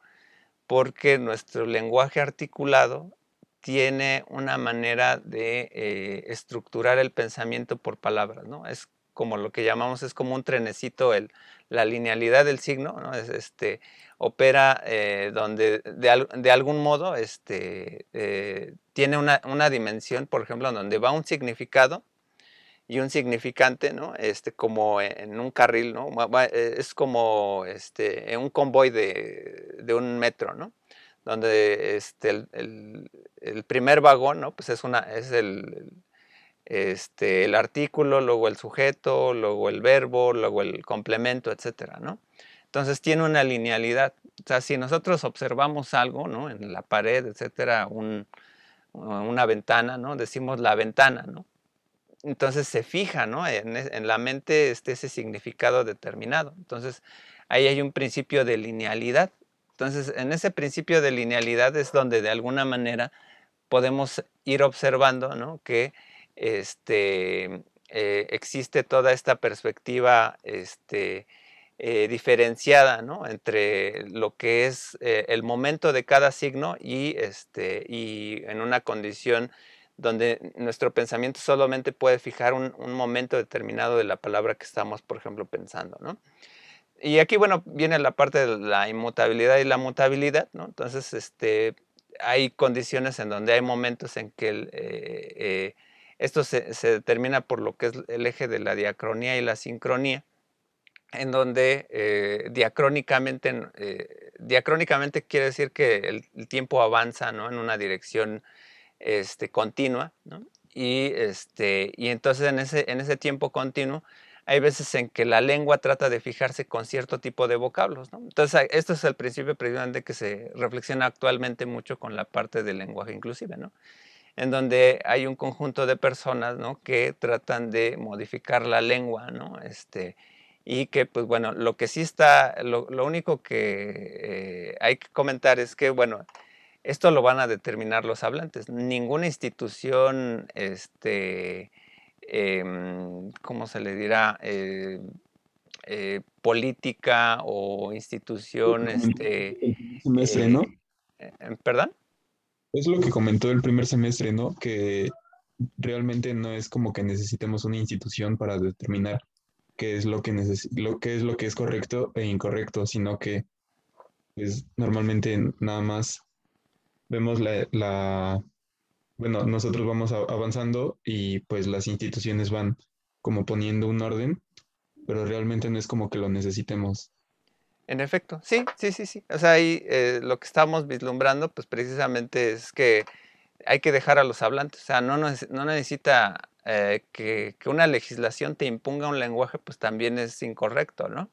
[SPEAKER 1] porque nuestro lenguaje articulado tiene una manera de eh, estructurar el pensamiento por palabras, ¿no? Es como lo que llamamos, es como un trenecito, el, la linealidad del signo, ¿no? Es, este, opera eh, donde de, algún modo este, eh, tiene una, una dimensión, por ejemplo, donde va un significado y un significante, ¿no? Este, como e, en un carril, ¿no? E, es como este, un convoy de, un metro, ¿no? Donde este, el, primer vagón, ¿no? Pues es, una, es el, este, el artículo, luego el sujeto, luego el verbo, luego el complemento, etcétera, ¿no? Entonces tiene una linealidad. O sea, si nosotros observamos algo, ¿no? En la pared, etcétera, una ventana, ¿no? Decimos la ventana, ¿no? entonces se fija, ¿no? En, la mente este, ese significado determinado. Entonces, ahí hay un principio de linealidad. Entonces, en ese principio de linealidad es donde de alguna manera podemos ir observando, ¿no? Que este, eh, existe toda esta perspectiva este, eh, diferenciada ¿no? entre lo que es eh, el momento de cada signo y, este, y en una condición donde nuestro pensamiento solamente puede fijar un, momento determinado de la palabra que estamos, por ejemplo, pensando, ¿no? Y aquí, bueno, viene la parte de la inmutabilidad y la mutabilidad, ¿no? Entonces, este, hay condiciones en donde hay momentos en que eh, eh, esto se, determina por lo que es el eje de la diacronía y la sincronía, en donde eh, diacrónicamente, diacrónicamente quiere decir que el, el tiempo avanza ¿no? en una dirección este, continua, ¿no? Y, este, y entonces en ese, en ese tiempo continuo hay veces en que la lengua trata de fijarse con cierto tipo de vocablos, ¿no? Entonces esto es el principio precisamente que se reflexiona actualmente mucho con la parte del lenguaje inclusive, ¿no? en donde hay un conjunto de personas ¿no? que tratan de modificar la lengua, ¿no? Este, y que, pues bueno, lo que sí está, lo, único que eh, hay que comentar es que, bueno, esto lo van a determinar los hablantes. Ninguna institución, este, em, ¿cómo se le dirá? Eh, eh, política o institución, este... Semestre, eh, ¿no? Em, ¿Perdón? Es lo que comentó el primer semestre, ¿no? Que realmente no es como que necesitemos una institución para determinar qué es lo que, lo que es lo que es correcto e incorrecto, sino que es pues, normalmente nada más vemos la, bueno, nosotros vamos avanzando y pues las instituciones van como poniendo un orden, pero realmente no es como que lo necesitemos. En efecto, sí, sí, sí, sí. O sea, ahí eh, lo que estamos vislumbrando, pues precisamente es que hay que dejar a los hablantes. O sea, no, no necesita eh, que, que, una legislación te imponga un lenguaje, pues también es incorrecto, ¿no?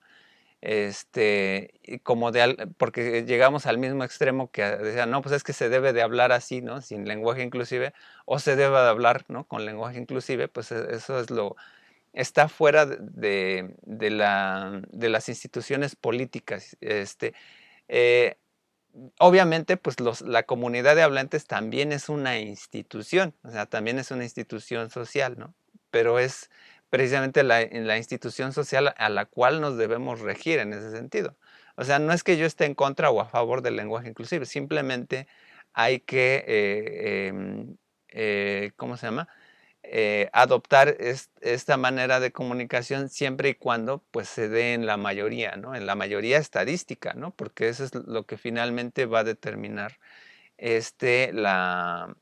[SPEAKER 1] Este, como porque llegamos al mismo extremo que decían, no, pues es que se debe de hablar así, ¿no? Sin lenguaje inclusive, o se debe de hablar, ¿no? Con lenguaje inclusive, pues e, eso es lo, está fuera de, la, de las instituciones políticas, este, eh, obviamente, pues la comunidad de hablantes también es una institución, o sea, también es una institución social, ¿no? Pero es, precisamente la, en la institución social a la cual nos debemos regir en ese sentido. O sea, no es que yo esté en contra o a favor del lenguaje inclusivo, simplemente hay que, eh, em, eh, ¿cómo se llama? Eh, adoptar esta manera de comunicación siempre y cuando pues se dé en la mayoría, ¿no? En la mayoría estadística, ¿no? Porque eso es lo que finalmente va a determinar este, la,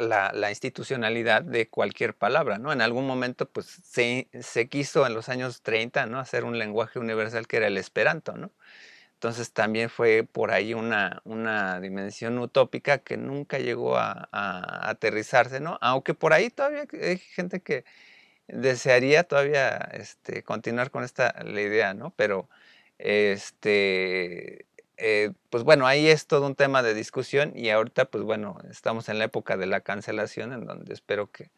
[SPEAKER 1] la, institucionalidad de cualquier palabra, ¿no? En algún momento, pues, se, se, quiso en los años 30, ¿no? Hacer un lenguaje universal que era el esperanto, ¿no? Entonces también fue por ahí una, una dimensión utópica que nunca llegó a, a, aterrizarse, ¿no? Aunque por ahí todavía hay gente que desearía todavía este, continuar con esta la idea, ¿no? Pero este, eh, pues bueno, ahí es todo un tema de discusión y ahorita, pues bueno, estamos en la época de la cancelación, en donde espero que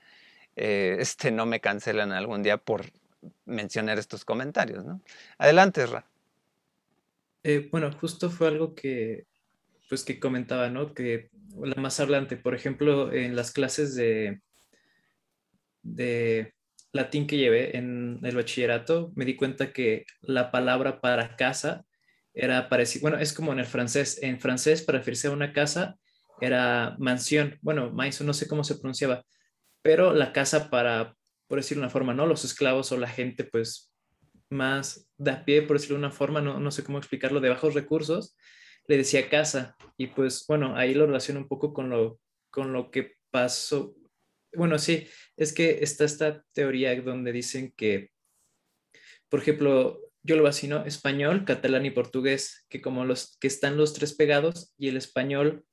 [SPEAKER 1] eh, este no me cancelen algún día por mencionar estos comentarios, ¿no? Adelante, Ra. Eh, bueno, justo fue algo que, pues que comentaba, ¿no? Que
[SPEAKER 2] la más hablante, por ejemplo, en las clases de, de latín que llevé en el bachillerato, me di cuenta que la palabra para casa era parecido, bueno, es como en el francés, en francés para referirse a una casa era mansión, bueno, maison, no sé cómo se pronunciaba, pero la casa para, por decirlo de una forma, ¿no? Los esclavos o la gente, pues, más de a pie, por decirlo de una forma, no, no sé cómo explicarlo, de bajos recursos, le decía casa, y pues, bueno, ahí lo relaciono un poco con lo, con lo que pasó, bueno, sí, es que está esta teoría donde dicen que, por ejemplo, yo lo vacino español, catalán y portugués, que como los que están los tres pegados y el español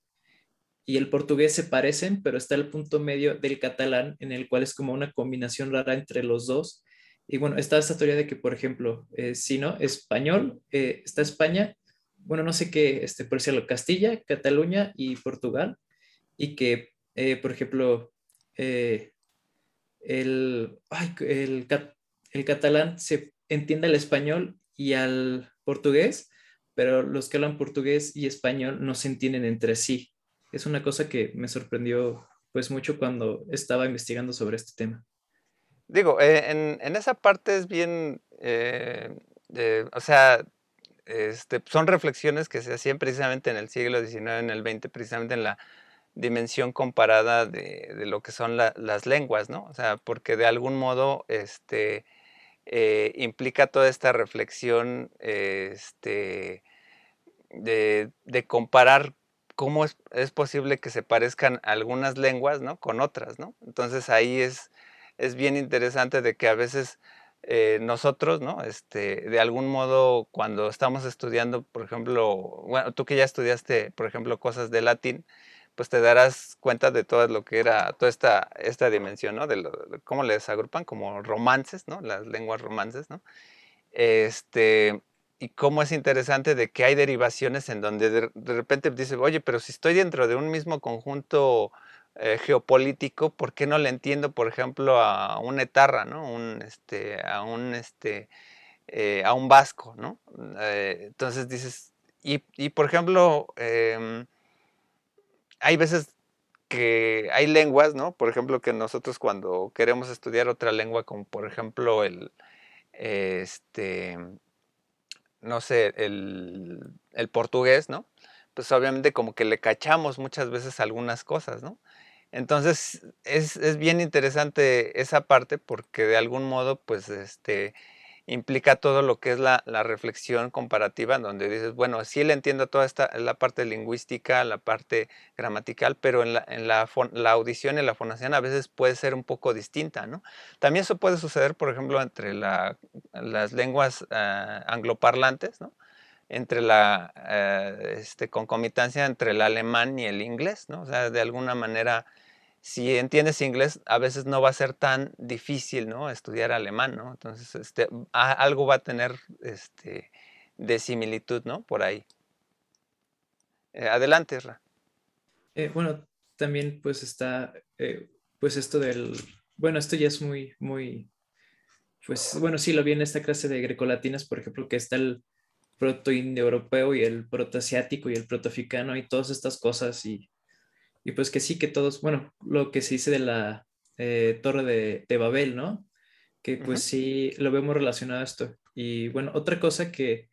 [SPEAKER 2] y el portugués se parecen, pero está el punto medio del catalán en el cual es como una combinación rara entre los dos. Y bueno, está esta teoría de que, por ejemplo, eh, si no, español, eh, está España, bueno, no sé qué, este, por decirlo, Castilla, Cataluña y Portugal, y que, eh, por ejemplo, el, el, el, catalán se Entiende el español y al portugués, pero los que hablan portugués y español no se entienden entre sí. Es una cosa que me sorprendió pues mucho cuando estaba investigando sobre este tema.
[SPEAKER 1] Digo, eh, en, esa parte es bien, eh, eh, o sea, este, son reflexiones que se hacían precisamente en el siglo XIX, en el XX, precisamente en la dimensión comparada de, lo que son las lenguas, ¿no? O sea, porque de algún modo, este, eh, implica toda esta reflexión este, de, comparar cómo es, posible que se parezcan algunas lenguas ¿no? con otras. Entonces ahí es, bien interesante de que a veces eh, nosotros, este, de algún modo, cuando estamos estudiando, por ejemplo, bueno, tú que ya estudiaste, por ejemplo, cosas de latín, pues te darás cuenta de todo lo que era toda esta, esta dimensión, ¿no? De, cómo les agrupan como romances, ¿no? Las lenguas romances, ¿no? Este, y cómo es interesante de que hay derivaciones en donde de, repente dices, oye, pero si estoy dentro de un mismo conjunto eh, geopolítico, ¿por qué no le entiendo, por ejemplo, a un etarra, ¿no? a un, este, a un este, eh, vasco, ¿no? Eh, entonces dices, y por ejemplo, em, hay veces que hay lenguas, ¿no? Por ejemplo, que nosotros cuando queremos estudiar otra lengua, como por ejemplo el, este, no sé, el, el portugués, ¿no? Pues obviamente como que le cachamos muchas veces algunas cosas, ¿no? Entonces es, es bien interesante esa parte porque de algún modo, pues, este, implica todo lo que es la, reflexión comparativa, donde dices, bueno, sí le entiendo toda esta la parte lingüística, la parte gramatical, pero en la, audición y la fonación a veces puede ser un poco distinta, ¿no? También eso puede suceder, por ejemplo, entre las lenguas ah, angloparlantes, ¿no? entre la eh, este, concomitancia entre el alemán y el inglés, ¿no? O sea, de alguna manera si entiendes inglés, a veces no va a ser tan difícil, ¿no? Estudiar alemán, ¿no? Entonces, este, algo va a tener este, de similitud, ¿no? Por ahí. Eh, adelante, Ra.
[SPEAKER 2] Eh, bueno, también pues está, eh, pues esto del, bueno, esto ya es muy, muy, pues bueno, sí, lo vi en esta clase de grecolatinas, por ejemplo, que está el proto-indoeuropeo y el protoasiático y el proto-africano y todas estas cosas y y pues que sí, que todos, bueno, lo que se dice de la eh, torre de, Babel, ¿no? Que pues sí, lo vemos relacionado a esto. Y bueno, otra cosa que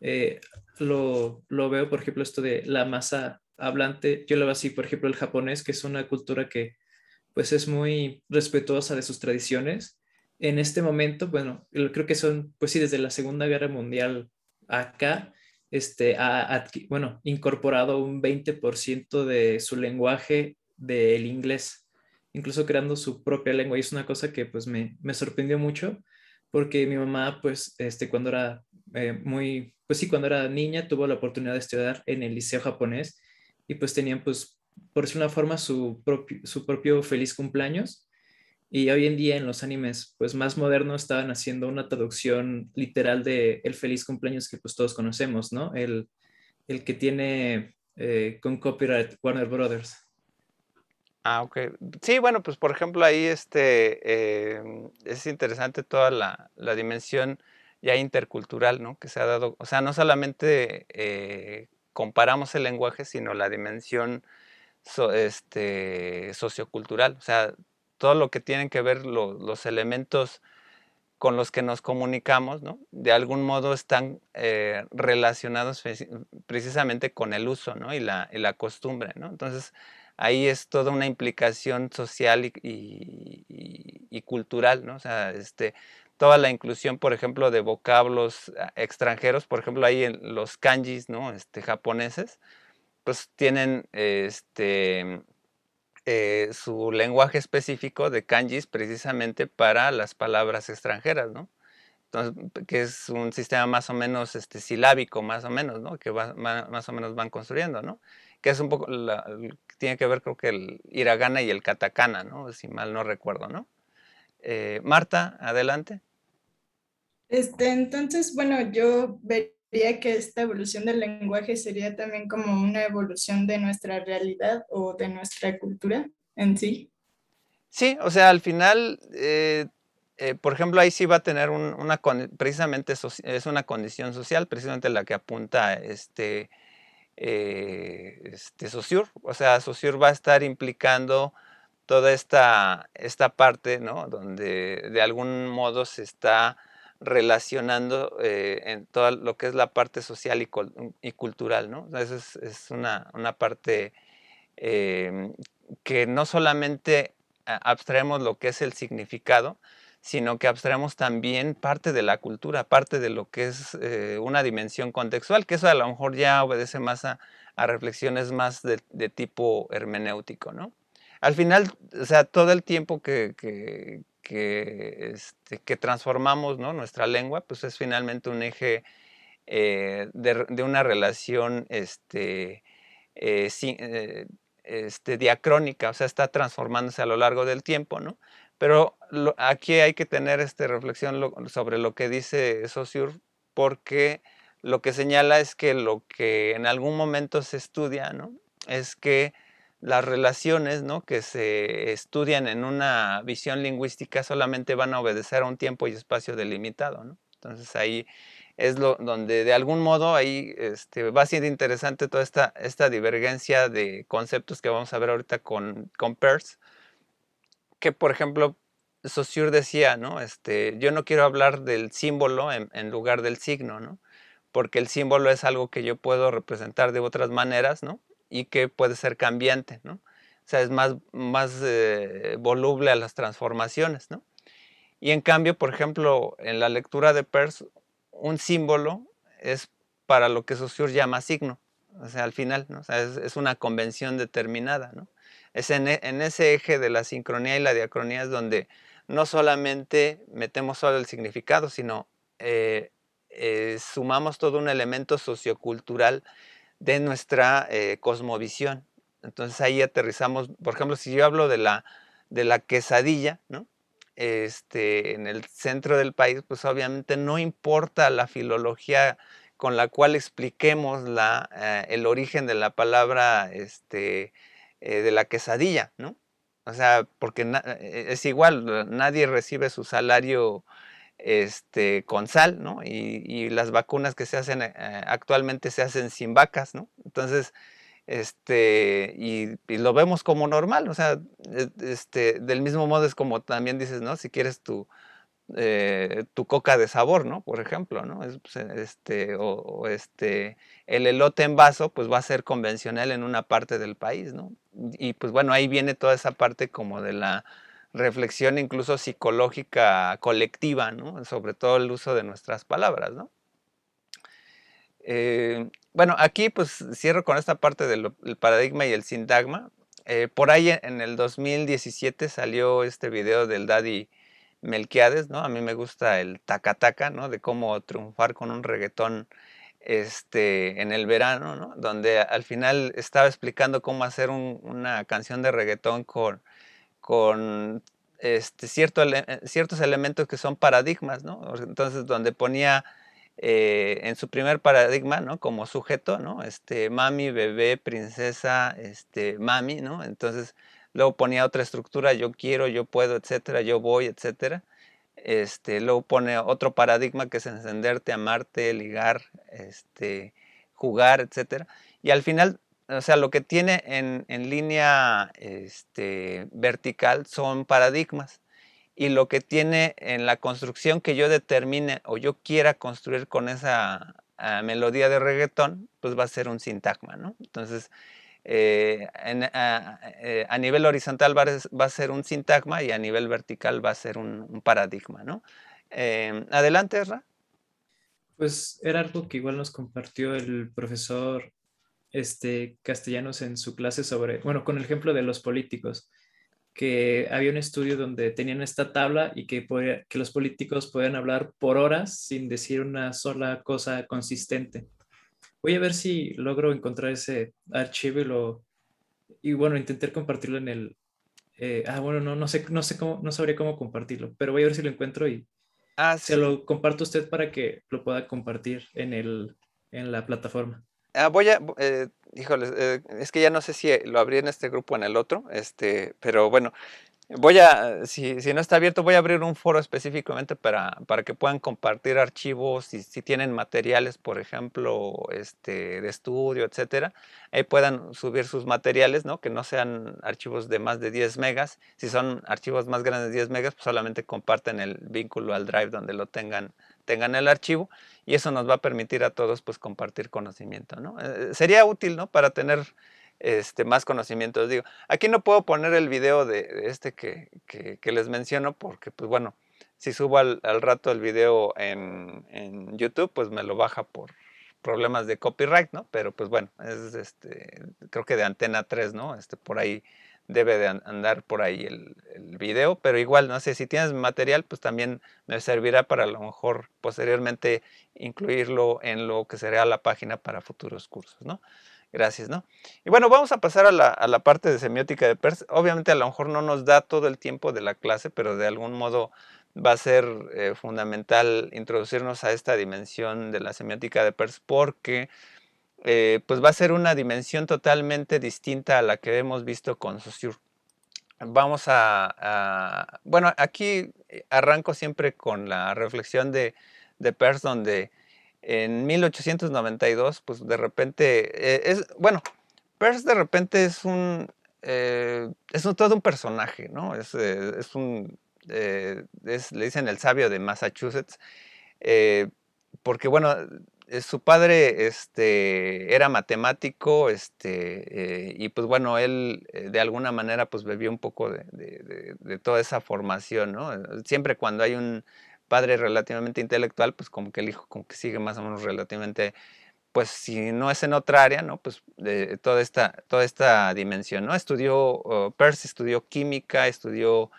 [SPEAKER 2] eh, lo, lo, veo, por ejemplo, esto de la masa hablante, yo lo veo así, por ejemplo, el japonés, que es una cultura que pues es muy respetuosa de sus tradiciones. En este momento, bueno, creo que son, pues sí, desde la Segunda Guerra Mundial acá, este, ha bueno, incorporado un 20% de su lenguaje del inglés, incluso creando su propia lengua. Y es una cosa que pues me, sorprendió mucho porque mi mamá pues este, cuando era eh, muy, pues sí, cuando era niña tuvo la oportunidad de estudiar en el liceo japonés y pues tenían pues por decir una forma propio, su propio feliz cumpleaños y hoy en día en los animes pues más modernos estaban haciendo una traducción literal de El feliz cumpleaños que pues todos conocemos, ¿no? El, que tiene eh, con copyright Warner
[SPEAKER 1] Brothers. Ah, ok. Sí, bueno, pues por ejemplo ahí este, em, es interesante toda la, dimensión ya intercultural, ¿no? Que se ha dado, o sea, no solamente eh, comparamos el lenguaje, sino la dimensión este, sociocultural, o sea, todo lo que tienen que ver los elementos con los que nos comunicamos, ¿no? de algún modo están eh, relacionados precisamente con el uso y, la, costumbre. Entonces, ahí es toda una implicación social y, cultural. sea, este, toda la inclusión, por ejemplo, de vocablos ah, extranjeros, por ejemplo, ahí en los kanjis este, japoneses, pues tienen este, eh, su lenguaje específico de kanjis precisamente para las palabras extranjeras, ¿no? Entonces, que es un sistema más o menos este, silábico, más o menos, ¿no? Que más o menos van construyendo, ¿no? Que es un poco, tiene que ver creo que el hiragana y el katakana, ¿no? Si mal no recuerdo, ¿no? Eh, Marta, adelante.
[SPEAKER 2] Este, entonces, bueno, yo ¿Sería que esta evolución del lenguaje sería también como una evolución de nuestra realidad o de nuestra cultura en sí.
[SPEAKER 1] Sí, o sea, al final, eh, eh, por ejemplo, ahí sí va a tener una, precisamente es una condición social, precisamente la que apunta este, eh, este Sociur. O sea, Sociur va a estar implicando toda esta, esta parte, ¿no? Donde de algún modo se está relacionando eh, en todo lo que es la parte social y, mm, cultural, ¿no? es, una, parte em, que no solamente abstraemos lo que es el significado, sino que abstraemos también parte de la cultura, parte de lo que es eh, una dimensión contextual, que eso a lo mejor ya obedece más a, reflexiones más de, tipo hermenéutico, ¿no? Al final, o sea, todo el tiempo que, este, que, transformamos ¿no? nuestra lengua, pues es finalmente un eje eh, de, una relación este, eh, eh, este, diacrónica, o sea, está transformándose a lo largo del tiempo, ¿no? Pero aquí hay que tener este, reflexión sobre lo que dice Saussure, porque lo que señala es que lo que en algún momento se estudia, ¿no? Es que las relaciones ¿no? que se estudian en una visión lingüística solamente van a obedecer a un tiempo y espacio delimitado. Entonces ahí es lo, donde de algún modo ahí este, va a ser interesante toda esta, esta divergencia de conceptos que vamos a ver ahorita con, con Peirce, que por ejemplo Saussure decía, ¿no? Este, yo no quiero hablar del símbolo en, en lugar del signo, ¿no? porque el símbolo es algo que yo puedo representar de otras maneras, ¿no? y que puede ser cambiante, ¿no? O sea, es más, más eh, voluble a las transformaciones, ¿no? Y en cambio, por ejemplo, en la lectura de Peirce, un símbolo es para lo que Saussure llama signo, o sea, al final, ¿no? o sea, es, es, una convención determinada, ¿no? Es en, e, en, ese eje de la sincronía y la diacronía es donde no solamente metemos solo el significado, sino eh, eh, sumamos todo un elemento sociocultural de nuestra eh, cosmovisión. Entonces ahí aterrizamos, por ejemplo, si yo hablo de la, de la quesadilla, ¿no? Este, en el centro del país, pues obviamente no importa la filología con la cual expliquemos la, eh, el origen de la palabra este, eh, de la quesadilla, ¿no? O sea, porque es igual, nadie recibe su salario este, con sal, ¿no? Y, las vacunas que se hacen eh, actualmente se hacen sin vacas, ¿no? Entonces, este, y, lo vemos como normal, o sea, e, este, del mismo modo es como también dices, ¿no? Si quieres tu, eh, tu coca de sabor, ¿no? Por ejemplo, ¿no? Pues, e, este, o, o, este, el elote en vaso, pues va a ser convencional en una parte del país, ¿no? Y pues bueno, ahí viene toda esa parte como de la reflexión incluso psicológica colectiva, ¿no? sobre todo el uso de nuestras palabras. ¿no? Eh, bueno, aquí pues cierro con esta parte del paradigma y el sindagma. Eh, por ahí en el 2017 salió este video del Daddy Melquiades, ¿no? A mí me gusta el taca-taca, ¿no? De cómo triunfar con un reggaetón este, en el verano, ¿no? Donde al final estaba explicando cómo hacer una canción de reggaetón con, con este, eh, ciertos elementos que son paradigmas, ¿no? Entonces, donde ponía eh, en su primer paradigma, ¿no? Como sujeto, ¿no? Este, mami, bebé, princesa, este, mami, ¿no? Entonces, luego ponía otra estructura, yo quiero, yo puedo, etcétera, yo voy, etcétera. Este, luego pone otro paradigma que es encenderte, amarte, ligar, este, jugar, etcétera. Y al final o sea, lo que tiene en, línea este, vertical son paradigmas y lo que tiene en la construcción que yo determine o yo quiera construir con esa ah, melodía de reggaetón, pues va a ser un sintagma, ¿no? Entonces, eh, ah, eh, a, nivel horizontal va a, ser un sintagma y a nivel vertical va a ser un, paradigma, ¿no? Em, adelante, Erra. Pues era algo que igual nos
[SPEAKER 2] compartió el profesor este, castellanos en su clase sobre, bueno, con el ejemplo de los políticos, que había un estudio donde tenían esta tabla y que, que los políticos podían hablar por horas sin decir una sola cosa consistente. Voy a ver si logro encontrar ese archivo y lo, y bueno, intentar compartirlo en el, eh, ah, bueno, no, no sé, no sé cómo, no sabría cómo compartirlo, pero voy a ver si lo encuentro y ah, se lo comparto a usted para que lo pueda compartir en el, en la plataforma.
[SPEAKER 1] Ah, voy a, eh, híjoles, eh, es que ya no sé si lo abrí en este grupo o en el otro, este, pero bueno, voy a, si, si no está abierto, voy a abrir un foro específicamente para, para que puedan compartir archivos, si, si tienen materiales, por ejemplo, este, de estudio, etcétera, ahí puedan subir sus materiales, ¿no? Que no sean archivos de más de 10 megas, si son archivos más grandes de 10 megas, pues solamente comparten el vínculo al drive donde lo tengan tengan el archivo y eso nos va a permitir a todos pues compartir conocimiento, ¿no? Eh, eh, sería útil, ¿no? Para tener este, más conocimiento. Digo, aquí no puedo poner el video de este que, les menciono porque pues bueno, si subo al, rato el video en, YouTube, pues me lo baja por problemas de copyright, ¿no? Pero pues bueno, es este, creo que de antena 3, ¿no? Este, por ahí debe de andar por ahí el, el, video, pero igual, no sé, si tienes material, pues también me servirá para a lo mejor posteriormente incluirlo en lo que será la página para futuros cursos, ¿no? Gracias, ¿no? Y bueno, vamos a pasar a la, parte de semiótica de pers Obviamente a lo mejor no nos da todo el tiempo de la clase, pero de algún modo va a ser eh, fundamental introducirnos a esta dimensión de la semiótica de pers porque eh, pues va a ser una dimensión totalmente distinta a la que hemos visto con Saussure. Vamos a, bueno, aquí eh, arranco siempre con la reflexión de, de Peirce, donde en 1892, pues de repente, eh, es, bueno, Peirce de repente es un, es un, todo un personaje, ¿no? Es, es un, es, le dicen el sabio de Massachusetts, porque bueno, eh, su padre este, era matemático este, eh, y pues bueno, él eh, de alguna manera pues bebió un poco de, toda esa formación, ¿no? Siempre cuando hay un padre relativamente intelectual, pues como que el hijo que sigue más o menos relativamente, pues si no es en otra área, ¿no? Pues de toda esta, toda esta dimensión, ¿no? Estudió, oh, percy estudió química, estudió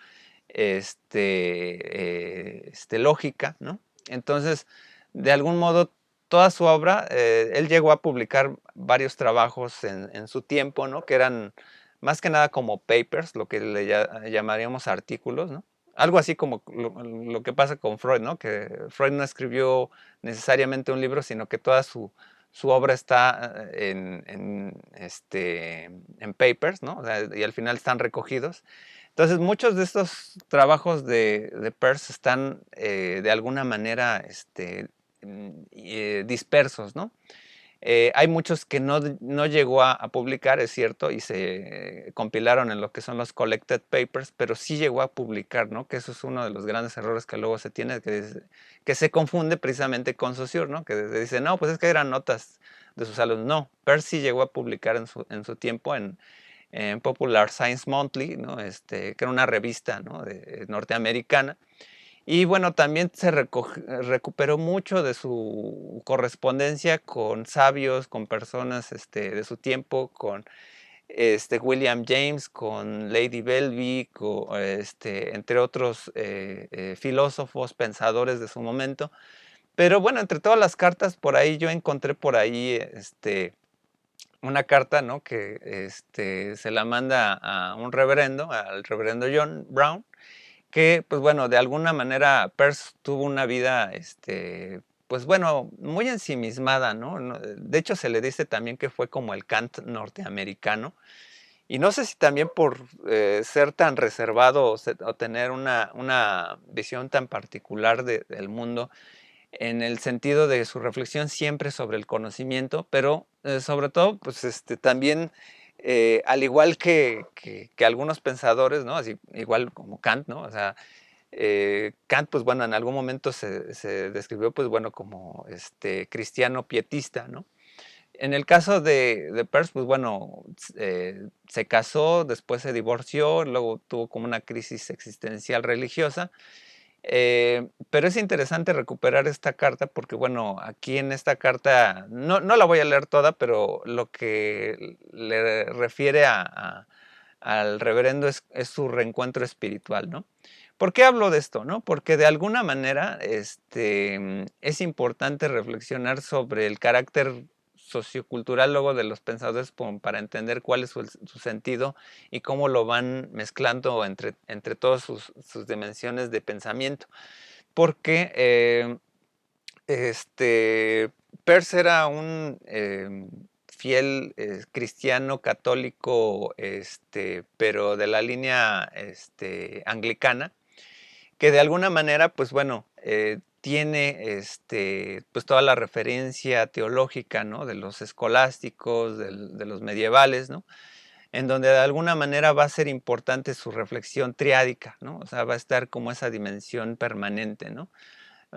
[SPEAKER 1] este, este lógica, ¿no? Entonces, de algún modo toda su obra, eh, él llegó a publicar varios trabajos en, su tiempo, ¿no? Que eran más que nada como papers, lo que le eh, llamaríamos artículos, Algo así como lo, que pasa con Freud, ¿no? Que Freud no escribió necesariamente un libro, sino que toda su, su obra está eh, en, este, en papers, y al final están recogidos. Entonces, muchos de estos trabajos de, Peirce están de alguna manera este, Mm, eh, dispersos, ¿no? Eh, hay muchos que no, llegó a, publicar, es cierto, y se eh, compilaron en lo que son los collected papers, pero sí llegó a publicar, ¿no? Que eso es uno de los grandes errores que luego se tiene, que, que se confunde precisamente con Saussure, ¿no? Que dice, no, pues es que eran notas de sus alumnos. No, Percy llegó a publicar en su, tiempo en, Popular Science Monthly, ¿no? Este, que era una revista norteamericana. Y bueno, también se recuperó mucho de su correspondencia con sabios, con personas este, de su tiempo, con este, William James, con Lady Belby, este, entre otros eh, eh, filósofos, pensadores de su momento. Pero bueno, entre todas las cartas por ahí yo encontré por ahí este, una carta ¿no? que este, se la manda a un reverendo, al reverendo John Brown, que, pues bueno, de alguna manera Peirce tuvo una vida, este, pues bueno, muy ensimismada, ¿no? De hecho, se le dice también que fue como el Kant norteamericano. Y no sé si también por eh, ser tan reservado o, tener una, una, visión tan particular del mundo, en el sentido de su reflexión siempre sobre el conocimiento, pero eh, sobre todo, pues este, también eh, al igual que, algunos pensadores, ¿no? igual como Kant, ¿no? sea, eh, Kant, pues bueno, en algún momento se, describió, pues bueno, como este cristiano pietista, En el caso de, de Peirce, pues bueno, eh, se casó, después se divorció, luego tuvo como una crisis existencial religiosa, eh, pero es interesante recuperar esta carta porque, bueno, aquí en esta carta, no, no la voy a leer toda, pero lo que le refiere al reverendo es, su reencuentro espiritual, ¿no? ¿Por qué hablo de esto? No? Porque de alguna manera este, es importante reflexionar sobre el carácter sociocultural luego de los pensadores para entender cuál es su, sentido y cómo lo van mezclando entre, entre todas sus, dimensiones de pensamiento. Porque eh, este, Peirce era un eh, fiel eh, cristiano católico, este, pero de la línea este, anglicana, que de alguna manera, pues bueno, tiene este, pues toda la referencia teológica ¿no? de los escolásticos, de los medievales, ¿no? en donde de alguna manera va a ser importante su reflexión triádica, ¿no? o sea, va a estar como esa dimensión permanente. ¿no?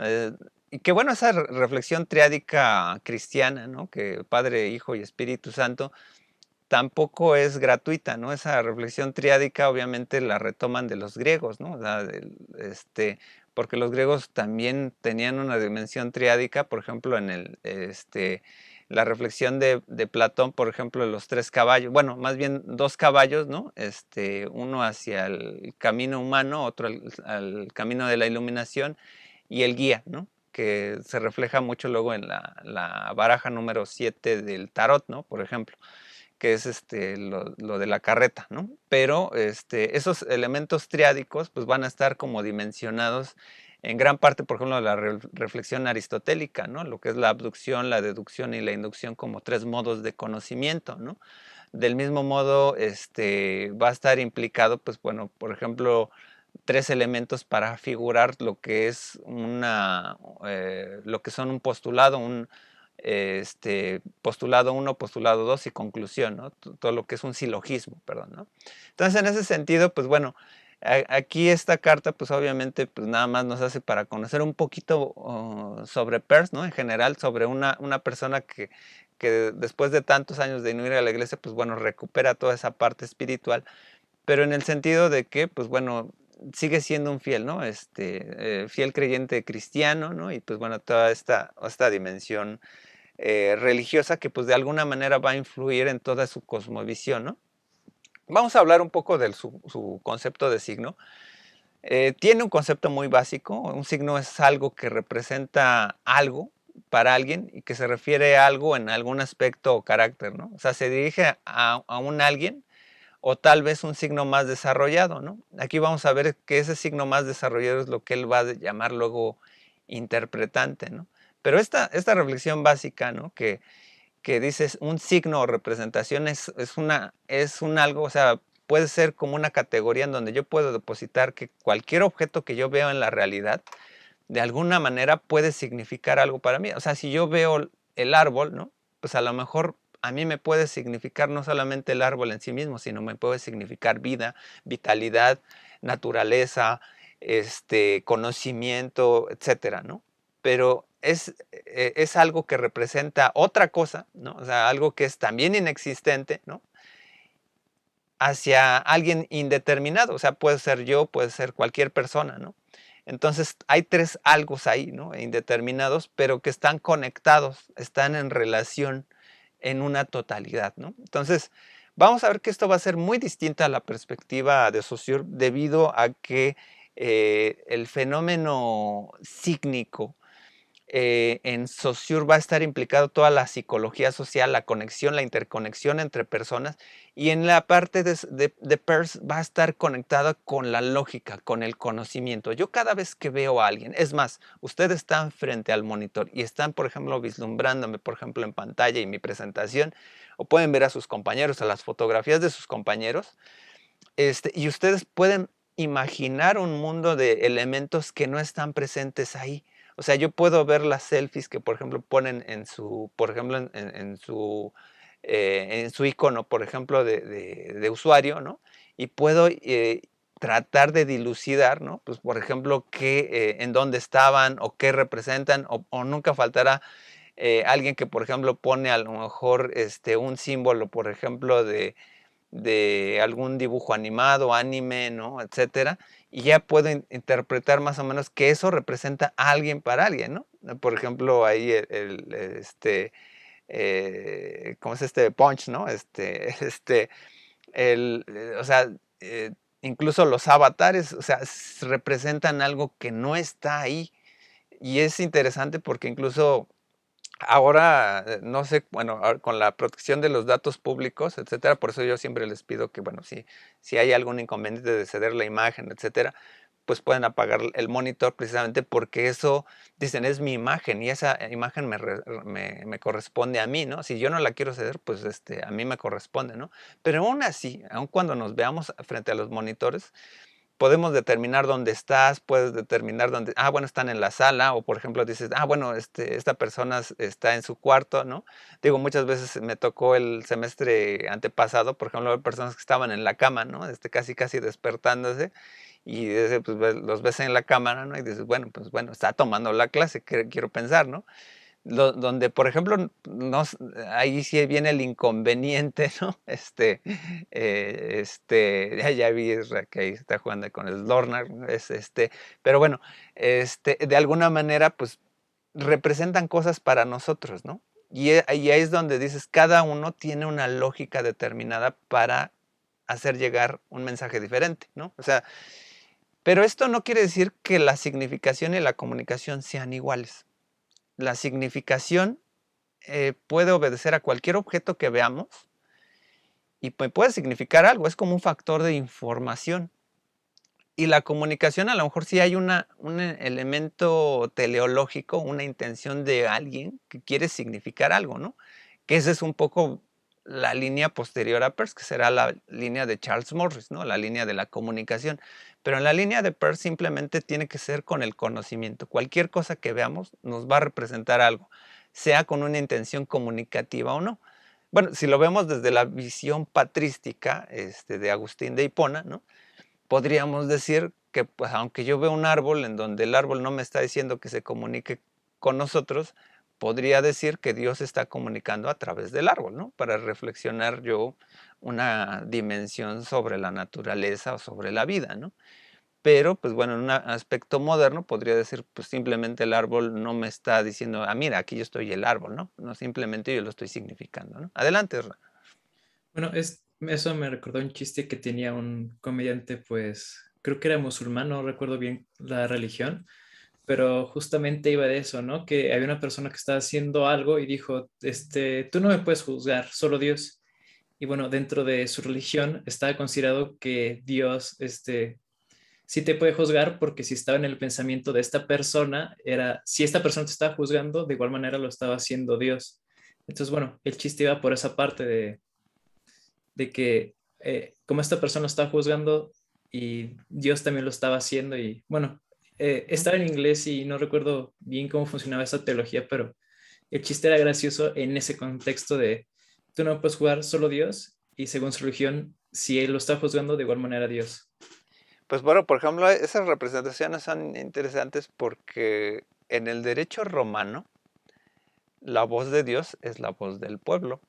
[SPEAKER 1] Eh, y que bueno, esa reflexión triádica cristiana, ¿no? que Padre, Hijo y Espíritu Santo, tampoco es gratuita, ¿no? Esa reflexión triádica obviamente la retoman de los griegos, ¿no? O este, porque los griegos también tenían una dimensión triádica, por ejemplo, en el, este, la reflexión de, Platón, por ejemplo, de los tres caballos, bueno, más bien dos caballos, ¿no? Este, uno hacia el camino humano, otro al, camino de la iluminación y el guía, ¿no? que se refleja mucho luego en la, baraja número 7 del tarot, ¿no? Por ejemplo que es este, lo, de la carreta, ¿no? Pero este, esos elementos triádicos pues, van a estar como dimensionados en gran parte, por ejemplo, la reflexión aristotélica, ¿no? Lo que es la abducción, la deducción y la inducción como tres modos de conocimiento, ¿no? Del mismo modo, este, va a estar implicado, pues bueno, por ejemplo, tres elementos para figurar lo que es una, eh, lo que son un postulado, un, este, postulado 1, postulado 2 y conclusión, ¿no? todo lo que es un silogismo, perdón. ¿no? Entonces, en ese sentido, pues bueno, aquí esta carta, pues obviamente, pues nada más nos hace para conocer un poquito oh, sobre Pers ¿no? En general, sobre una, una persona que, que, después de tantos años de no ir a la iglesia, pues bueno, recupera toda esa parte espiritual, pero en el sentido de que, pues bueno, sigue siendo un fiel, ¿no? Este, eh, fiel creyente cristiano, ¿no? Y pues bueno, toda esta, esta dimensión eh, religiosa que pues de alguna manera va a influir en toda su cosmovisión, ¿no? Vamos a hablar un poco de su, concepto de signo. Eh, tiene un concepto muy básico, un signo es algo que representa algo para alguien y que se refiere a algo en algún aspecto o carácter, ¿no? O sea, se dirige a, a un alguien o tal vez un signo más desarrollado, ¿no? Aquí vamos a ver que ese signo más desarrollado es lo que él va a llamar luego interpretante, ¿no? Pero esta, esta reflexión básica, ¿no? Que, que dices un signo o representación es, una, es un algo, o sea, puede ser como una categoría en donde yo puedo depositar que cualquier objeto que yo veo en la realidad, de alguna manera puede significar algo para mí. O sea, si yo veo el árbol, ¿no? Pues a lo mejor a mí me puede significar no solamente el árbol en sí mismo, sino me puede significar vida, vitalidad, naturaleza, este, conocimiento, etcétera, ¿no? Pero es, eh, es algo que representa otra cosa, ¿no? O sea, algo que es también inexistente, Hacia alguien indeterminado, o sea, puede ser yo, puede ser cualquier persona, ¿no? Entonces hay tres algo ahí, ¿no? Indeterminados, pero que están conectados, están en relación en una totalidad. ¿no? Entonces, vamos a ver que esto va a ser muy distinta a la perspectiva de Saussure debido a que eh, el fenómeno cígnico eh, en Sociur va a estar implicado toda la psicología social, la conexión, la interconexión entre personas y en la parte de, de, PERS va a estar conectada con la lógica, con el conocimiento. Yo cada vez que veo a alguien, es más, ustedes están frente al monitor y están, por ejemplo, vislumbrándome, por ejemplo, en pantalla y mi presentación, o pueden ver a sus compañeros, a las fotografías de sus compañeros, este, y ustedes pueden imaginar un mundo de elementos que no están presentes ahí o sea, yo puedo ver las selfies que, por ejemplo, ponen en su, por ejemplo, en, eh, su, icono, por ejemplo, de, usuario, ¿no? Y puedo eh, tratar de dilucidar, ¿no? Pues, por ejemplo, eh, en dónde estaban o qué representan, o, nunca faltará alguien que, por ejemplo, pone a lo mejor este, un símbolo, por ejemplo, de, de algún dibujo animado, anime, ¿no? Etcétera y ya puedo interpretar más o menos que eso representa a alguien para alguien, ¿no? Eh, por ejemplo, ahí e-, el, e-, este, eh, ¿cómo es este? Punch, ¿no? Este, este, el, eh, o sea, incluso los avatares, o sea, representan algo que no está ahí. Y es interesante porque incluso Ahora, eh, no sé, bueno, con la protección de los datos públicos, etcétera, por eso yo siempre les pido que, bueno, si, si hay algún inconveniente de ceder la imagen, etcétera, pues pueden apagar el monitor precisamente porque eso, dicen, es mi imagen y esa eh, imagen me, corresponde a mí, ¿no? Si yo no la quiero ceder, pues este, a mí me corresponde, ¿no? Pero aún así, aun cuando nos veamos frente a los monitores, podemos determinar dónde estás, puedes determinar dónde, ah, bueno, están en la sala, o por ejemplo dices, ah, bueno, este, esta persona está en su cuarto, ¿no? Digo, muchas veces me tocó el semestre antepasado, por ejemplo, personas que estaban en la cama, ¿no? Este, casi, casi despertándose, y pues, los ves en la cámara, ¿no? Y dices, bueno, pues bueno, está tomando la clase, quiero pensar, ¿no? donde, por ejemplo, ahí sí viene el inconveniente, ¿no? Este, eh, este, ya, ya vi que ahí está jugando con el Lorna, es este, pero bueno, este, de alguna manera, pues representan cosas para nosotros, ¿no? Y, e, y ahí es donde dices, cada uno tiene una lógica determinada para hacer llegar un mensaje diferente, ¿no? O sea, pero esto no quiere decir que la significación y la comunicación sean iguales. La significación eh, puede obedecer a cualquier objeto que veamos y puede significar algo, es como un factor de información. Y la comunicación a lo mejor sí hay una, un elemento teleológico, una intención de alguien que quiere significar algo, ¿no? Que ese es un poco la línea posterior a Peirce, que será la línea de Charles Morris, ¿no? la línea de la comunicación. Pero en la línea de Peirce simplemente tiene que ser con el conocimiento. Cualquier cosa que veamos nos va a representar algo, sea con una intención comunicativa o no. Bueno, si lo vemos desde la visión patrística este, de Agustín de Hipona, podríamos decir que pues, aunque yo veo un árbol en donde el árbol no me está diciendo que se comunique con nosotros, podría decir que Dios está comunicando a través del árbol, ¿no? Para reflexionar yo una dimensión sobre la naturaleza o sobre la vida, ¿no? Pero, pues bueno, en un aspecto moderno podría decir, pues simplemente el árbol no me está diciendo, ah, mira, aquí yo estoy el árbol, ¿no? No, simplemente yo lo estoy significando, ¿no?
[SPEAKER 2] Adelante, Bueno, es, eso me recordó un chiste que tenía un comediante, pues, creo que era musulmán, no recuerdo bien la religión, pero justamente iba de eso, ¿no? Que había una persona que estaba haciendo algo y dijo, este, tú no me puedes juzgar, solo Dios. Y bueno, dentro de su religión estaba considerado que Dios, este, sí te puede juzgar porque si estaba en el pensamiento de esta persona, era, si esta persona te estaba juzgando, de igual manera lo estaba haciendo Dios. Entonces, bueno, el chiste iba por esa parte de, de que eh, como esta persona lo estaba juzgando y Dios también lo estaba haciendo y bueno, eh, estaba en inglés y no recuerdo bien cómo funcionaba esa teología, pero el chiste era gracioso en ese contexto de tú no puedes jugar solo Dios y según su religión, si él lo está juzgando, de igual manera Dios.
[SPEAKER 1] Pues bueno, por ejemplo, esas representaciones son interesantes porque en el derecho romano, la voz de Dios es la voz del pueblo.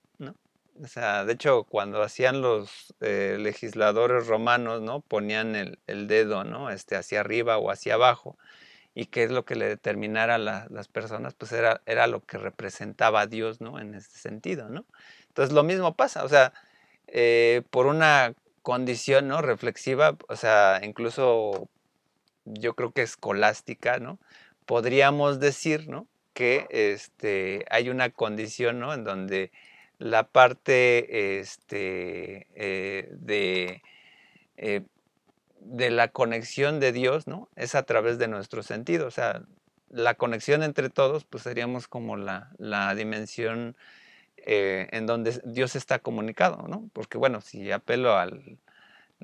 [SPEAKER 1] O sea, de hecho, cuando hacían los eh, legisladores romanos, ¿no? Ponían el, dedo, ¿no? Este, hacia arriba o hacia abajo. Y qué es lo que le determinara a las personas, pues era, era lo que representaba a Dios, ¿no? En este sentido, ¿no? Entonces, lo mismo pasa. O sea, eh, por una condición, ¿no? Reflexiva, o sea, incluso yo creo que escolástica, ¿no? Podríamos decir, ¿no? Que este, hay una condición, En donde la parte este, eh, eh, de, la conexión de Dios, ¿no? Es a través de nuestro sentido, o sea, la conexión entre todos, pues seríamos como la, dimensión eh, en donde Dios está comunicado, ¿no? Porque bueno, si apelo al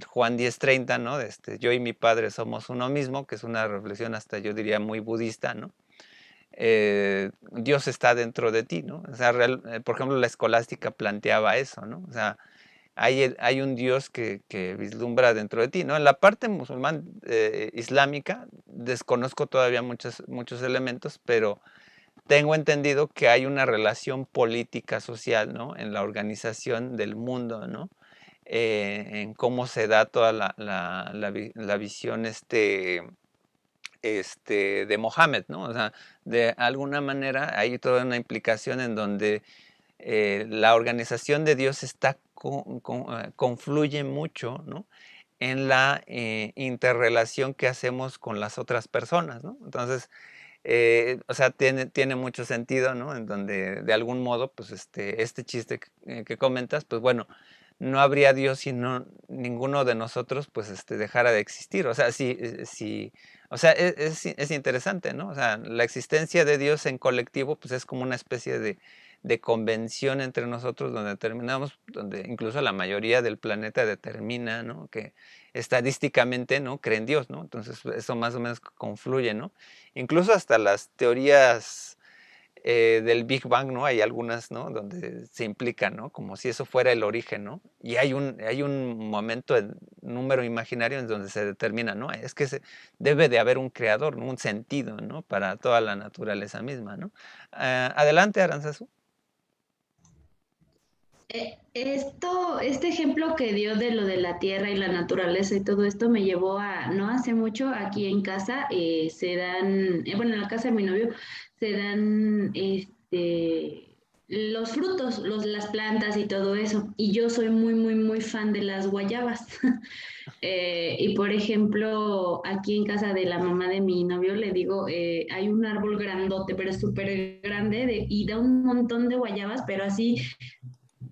[SPEAKER 1] Juan 10:30, ¿no? Este, yo y mi Padre somos uno mismo, que es una reflexión hasta yo diría muy budista, ¿no? Eh, Dios está dentro de ti, ¿no? O sea, eh, por ejemplo, la escolástica planteaba eso, ¿no? O sea, hay, hay un Dios que, vislumbra dentro de ti, ¿no? En la parte musulmán eh, islámica desconozco todavía muchos, muchos elementos, pero tengo entendido que hay una relación política social, ¿no? En la organización del mundo, ¿no? en cómo se da toda la, la visión, este este, de Mohammed, ¿no? O sea, de alguna manera hay toda una implicación en donde eh, la organización de Dios está ah, confluye mucho, ¿no? en la eh, interrelación que hacemos con las otras personas, ¿no? Entonces, eh, o sea, tiene, tiene mucho sentido, ¿no? En donde, de algún modo, pues este, este chiste que comentas, pues bueno, no habría Dios si no, ninguno de nosotros pues este, dejara de existir. O sea, si, eh, si o sea e, es, interesante, ¿no? O sea, la existencia de Dios en colectivo pues es como una especie de, de convención entre nosotros donde terminamos donde incluso la mayoría del planeta determina, ¿no? Que estadísticamente, ¿no? Creen Dios, ¿no? Entonces eso más o menos confluye, ¿no? Incluso hasta las teorías eh, del Big Bang, ¿no? Hay algunas, ¿no? Donde se implica, ¿no? Como si eso fuera el origen, ¿no? Y hay un, hay un momento, el número imaginario, en donde se determina, ¿no? Es que se, debe de haber un creador, un sentido, ¿no? Para toda la naturaleza misma, ¿no? Ah, adelante, Aranzazu.
[SPEAKER 3] Eh, esto, este ejemplo que dio de lo de la tierra y la naturaleza y todo esto me llevó a, no hace mucho, aquí en casa eh, se dan, bueno, en la casa de mi novio se dan este, los frutos, las plantas y todo eso. Y yo soy muy, muy, muy fan de las guayabas. Eh, y por ejemplo, aquí en casa de la mamá de mi novio, le digo, eh, hay un árbol grandote, pero es súper grande y da un montón de guayabas, pero así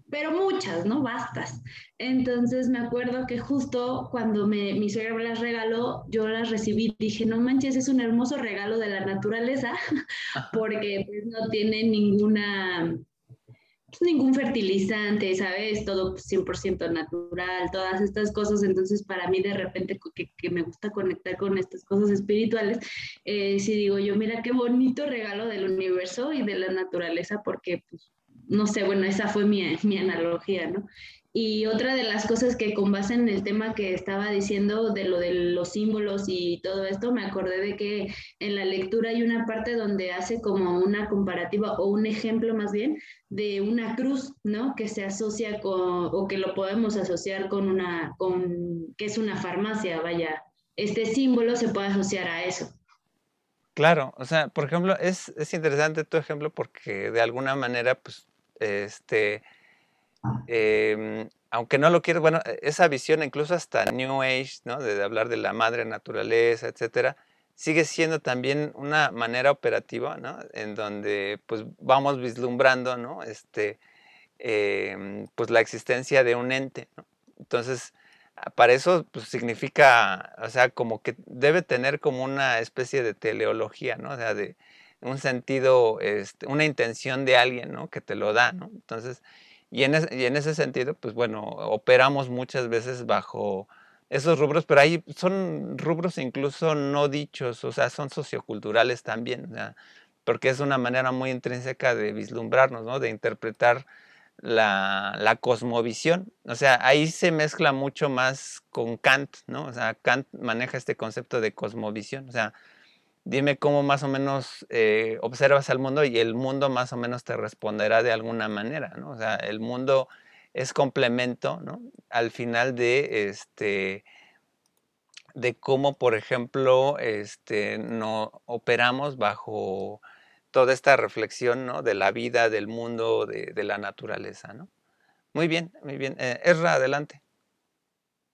[SPEAKER 3] pero muchas, ¿no? Bastas. Entonces me acuerdo que justo cuando me, mi suegra me las regaló, yo las recibí, dije, no manches, es un hermoso regalo de la naturaleza, porque pues, no tiene ninguna, pues, ningún fertilizante, ¿sabes? Todo 100% natural, todas estas cosas. Entonces para mí de repente que, me gusta conectar con estas cosas espirituales, eh, si digo yo, mira qué bonito regalo del universo y de la naturaleza, porque pues no sé, bueno, esa fue mi, mi analogía, ¿no? Y otra de las cosas que con base en el tema que estaba diciendo de lo de los símbolos y todo esto, me acordé de que en la lectura hay una parte donde hace como una comparativa o un ejemplo más bien de una cruz, ¿no? Que se asocia con, o que lo podemos asociar con una, con, que es una farmacia, vaya, este símbolo se puede asociar a eso.
[SPEAKER 1] Claro, o sea, por ejemplo, es, es interesante tu ejemplo porque de alguna manera, pues este, ah. em, aunque no lo quiero, bueno, e, esa visión incluso hasta New Age, ¿no? De hablar de la madre naturaleza, etcétera, sigue siendo también una manera operativa, ¿no? En donde pues vamos vislumbrando, ¿no? Este, em, pues la existencia de un ente, Entonces, ah, para eso pues, significa, o sea, como que debe tener como una especie de teleología, ¿no? O sea, de, un sentido, este, una intención de alguien, Que te lo da, ¿no? Entonces, y en, ese sentido, pues bueno, operamos muchas veces bajo esos rubros, pero ahí son rubros incluso no dichos, o sea, son socioculturales también, porque es una manera muy intrínseca de vislumbrarnos, ¿no? De interpretar la, la, cosmovisión. O sea, ahí se mezcla mucho más con Kant, ¿no? O sea, Kant maneja este concepto de cosmovisión, o sea, dime cómo más o menos eh, observas al mundo y el mundo más o menos te responderá de alguna manera, ¿no? O sea, el mundo es complemento, Al final de este de cómo, por ejemplo, este, no operamos bajo toda esta reflexión de la vida, del mundo, de, la naturaleza. Muy bien, muy bien. Erra, eh, adelante.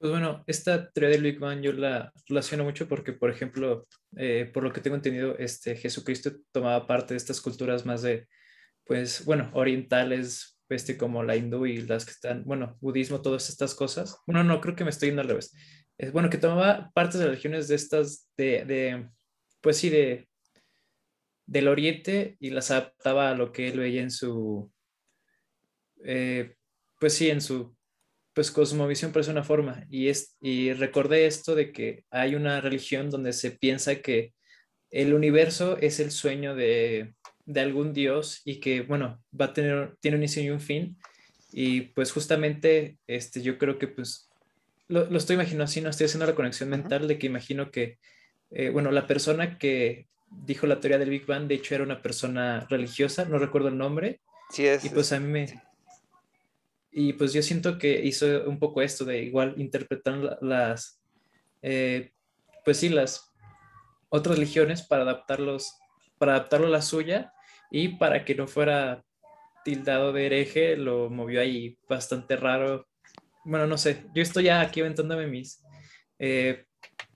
[SPEAKER 1] Pues bueno,
[SPEAKER 2] esta teoría de Big Bang yo la relaciono mucho porque, por ejemplo, eh, por lo que tengo entendido, este, Jesucristo tomaba parte de estas culturas más de, pues, bueno, orientales, este, como la hindú y las que están, bueno, budismo, todas estas cosas. Bueno, no, creo que me estoy yendo al revés. Es, bueno, que tomaba partes de religiones de estas, de, pues sí, de, del oriente y las adaptaba a lo que él veía en su, eh, pues sí, en su pues cosmovisión parece una forma. Y, es, y recordé esto de que hay una religión donde se piensa que el universo es el sueño de, de algún dios y que, bueno, va a tener, tiene un inicio y un fin. Y pues justamente, este, yo creo que pues lo, estoy imaginando así, no estoy haciendo la conexión mental de que imagino que, eh, bueno, la persona que dijo la teoría del Big Bang, de hecho era una persona religiosa, no recuerdo el nombre. Sí, es. Y pues a mí me, y pues yo siento que hizo un poco esto de igual interpretar las, eh, pues sí, las otras religiones para adaptarlos, para adaptarlo a la suya y para que no fuera tildado de hereje, lo movió ahí bastante raro. Bueno, no sé, yo estoy ya aquí aventándome mis, eh,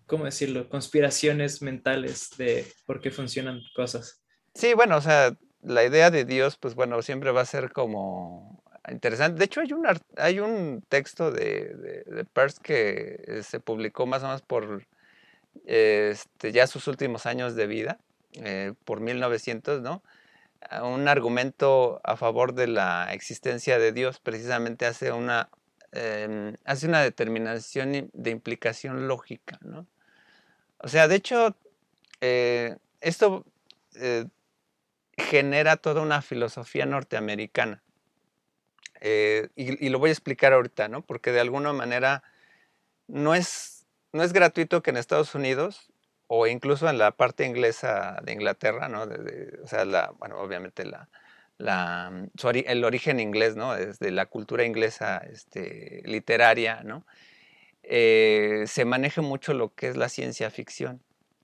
[SPEAKER 2] ¿cómo decirlo?, conspiraciones mentales de por qué
[SPEAKER 1] funcionan cosas. Sí, bueno, o sea, la idea de Dios, pues bueno, siempre va a ser como interesante. De hecho, hay un, hay un texto de, de, Peirce que eh, se publicó más o menos por este, ya sus últimos años de vida, eh, por 1900, ¿no? Un argumento a favor de la existencia de Dios, precisamente hace una, em, hace una determinación de implicación lógica, ¿no? O sea, de hecho, eh, esto genera toda una filosofía norteamericana eh, y, lo voy a explicar ahorita, ¿no? Porque de alguna manera no es, no es gratuito que en Estados Unidos o incluso en la parte inglesa de Inglaterra, ¿no? o sea, bueno, obviamente la, mm, el origen inglés, ¿no? Desde la cultura inglesa este, literaria, ¿no? Eh, se maneje mucho lo que es la ciencia ficción.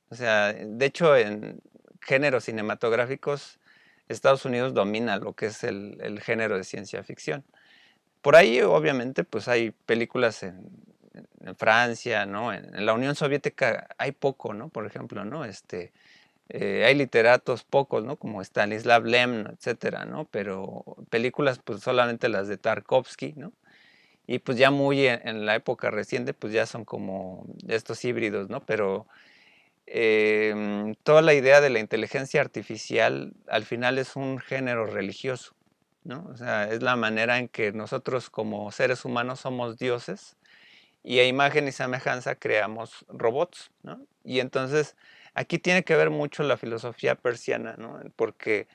[SPEAKER 1] O sea, de hecho, en géneros cinematográficos Estados Unidos domina lo que es el, género de ciencia ficción. Por ahí, obviamente, pues hay películas en, Francia, ¿no? En, la Unión Soviética hay poco, ¿no? Por ejemplo, ¿no? Este, eh, hay literatos pocos, ¿no? Como Stanislav Lem, etcétera, ¿no? Pero películas, pues solamente las de Tarkovsky, ¿no? Y pues ya muy en, en la época reciente, pues ya son como estos híbridos, ¿no? Pero Em, toda la idea de la inteligencia artificial al final es un género religioso, ¿no? sea, es la manera en que nosotros como seres humanos somos dioses y a imagen y semejanza creamos robots, Y entonces aquí tiene que ver mucho la filosofía persiana, Porque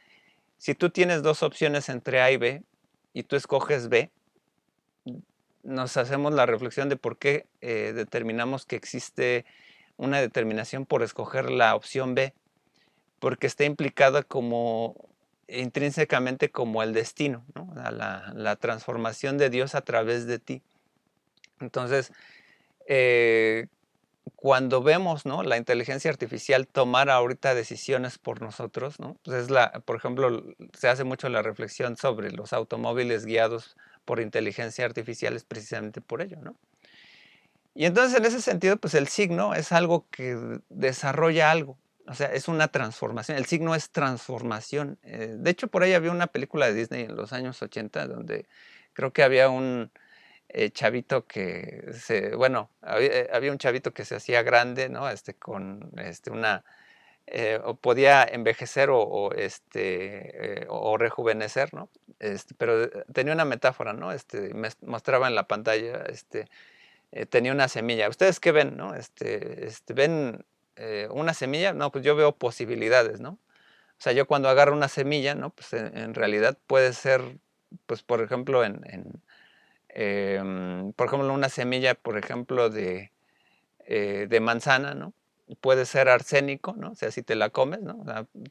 [SPEAKER 1] si tú tienes dos opciones entre A y B y tú escoges B, nos hacemos la reflexión de por qué eh, determinamos que existe una determinación por escoger la opción B, porque está implicada como intrínsecamente como el destino, ¿no? la, transformación de Dios a través de ti. Entonces, eh, cuando vemos ¿no? la inteligencia artificial tomar ahorita decisiones por nosotros, ¿no? Pues es la, por ejemplo, se hace mucho la reflexión sobre los automóviles guiados por inteligencia artificial, es precisamente por ello, ¿no? Y entonces en ese sentido, pues el signo es algo que desarrolla algo, o sea, es una transformación, el signo es transformación. Eh, de hecho, por ahí había una película de Disney en los años 80 donde creo que había un eh, chavito que se, bueno, eh, había, un chavito que se hacía grande, ¿no? Este, con este, una, o podía envejecer o, este, o rejuvenecer, ¿no? Este, pero tenía una metáfora, ¿no? Este, me mostraba en la pantalla este, eh, tenía una semilla. ¿Ustedes qué ven? No? Este, este, ¿Ven eh, una semilla? No, pues yo veo posibilidades, ¿no? O sea, yo cuando agarro una semilla, ¿no? Pues en, realidad puede ser, pues por ejemplo, en, em, por ejemplo, una semilla, por ejemplo, de, eh, de manzana, ¿no? Puede ser arsénico, ¿no? O sea, si te la comes, ¿no?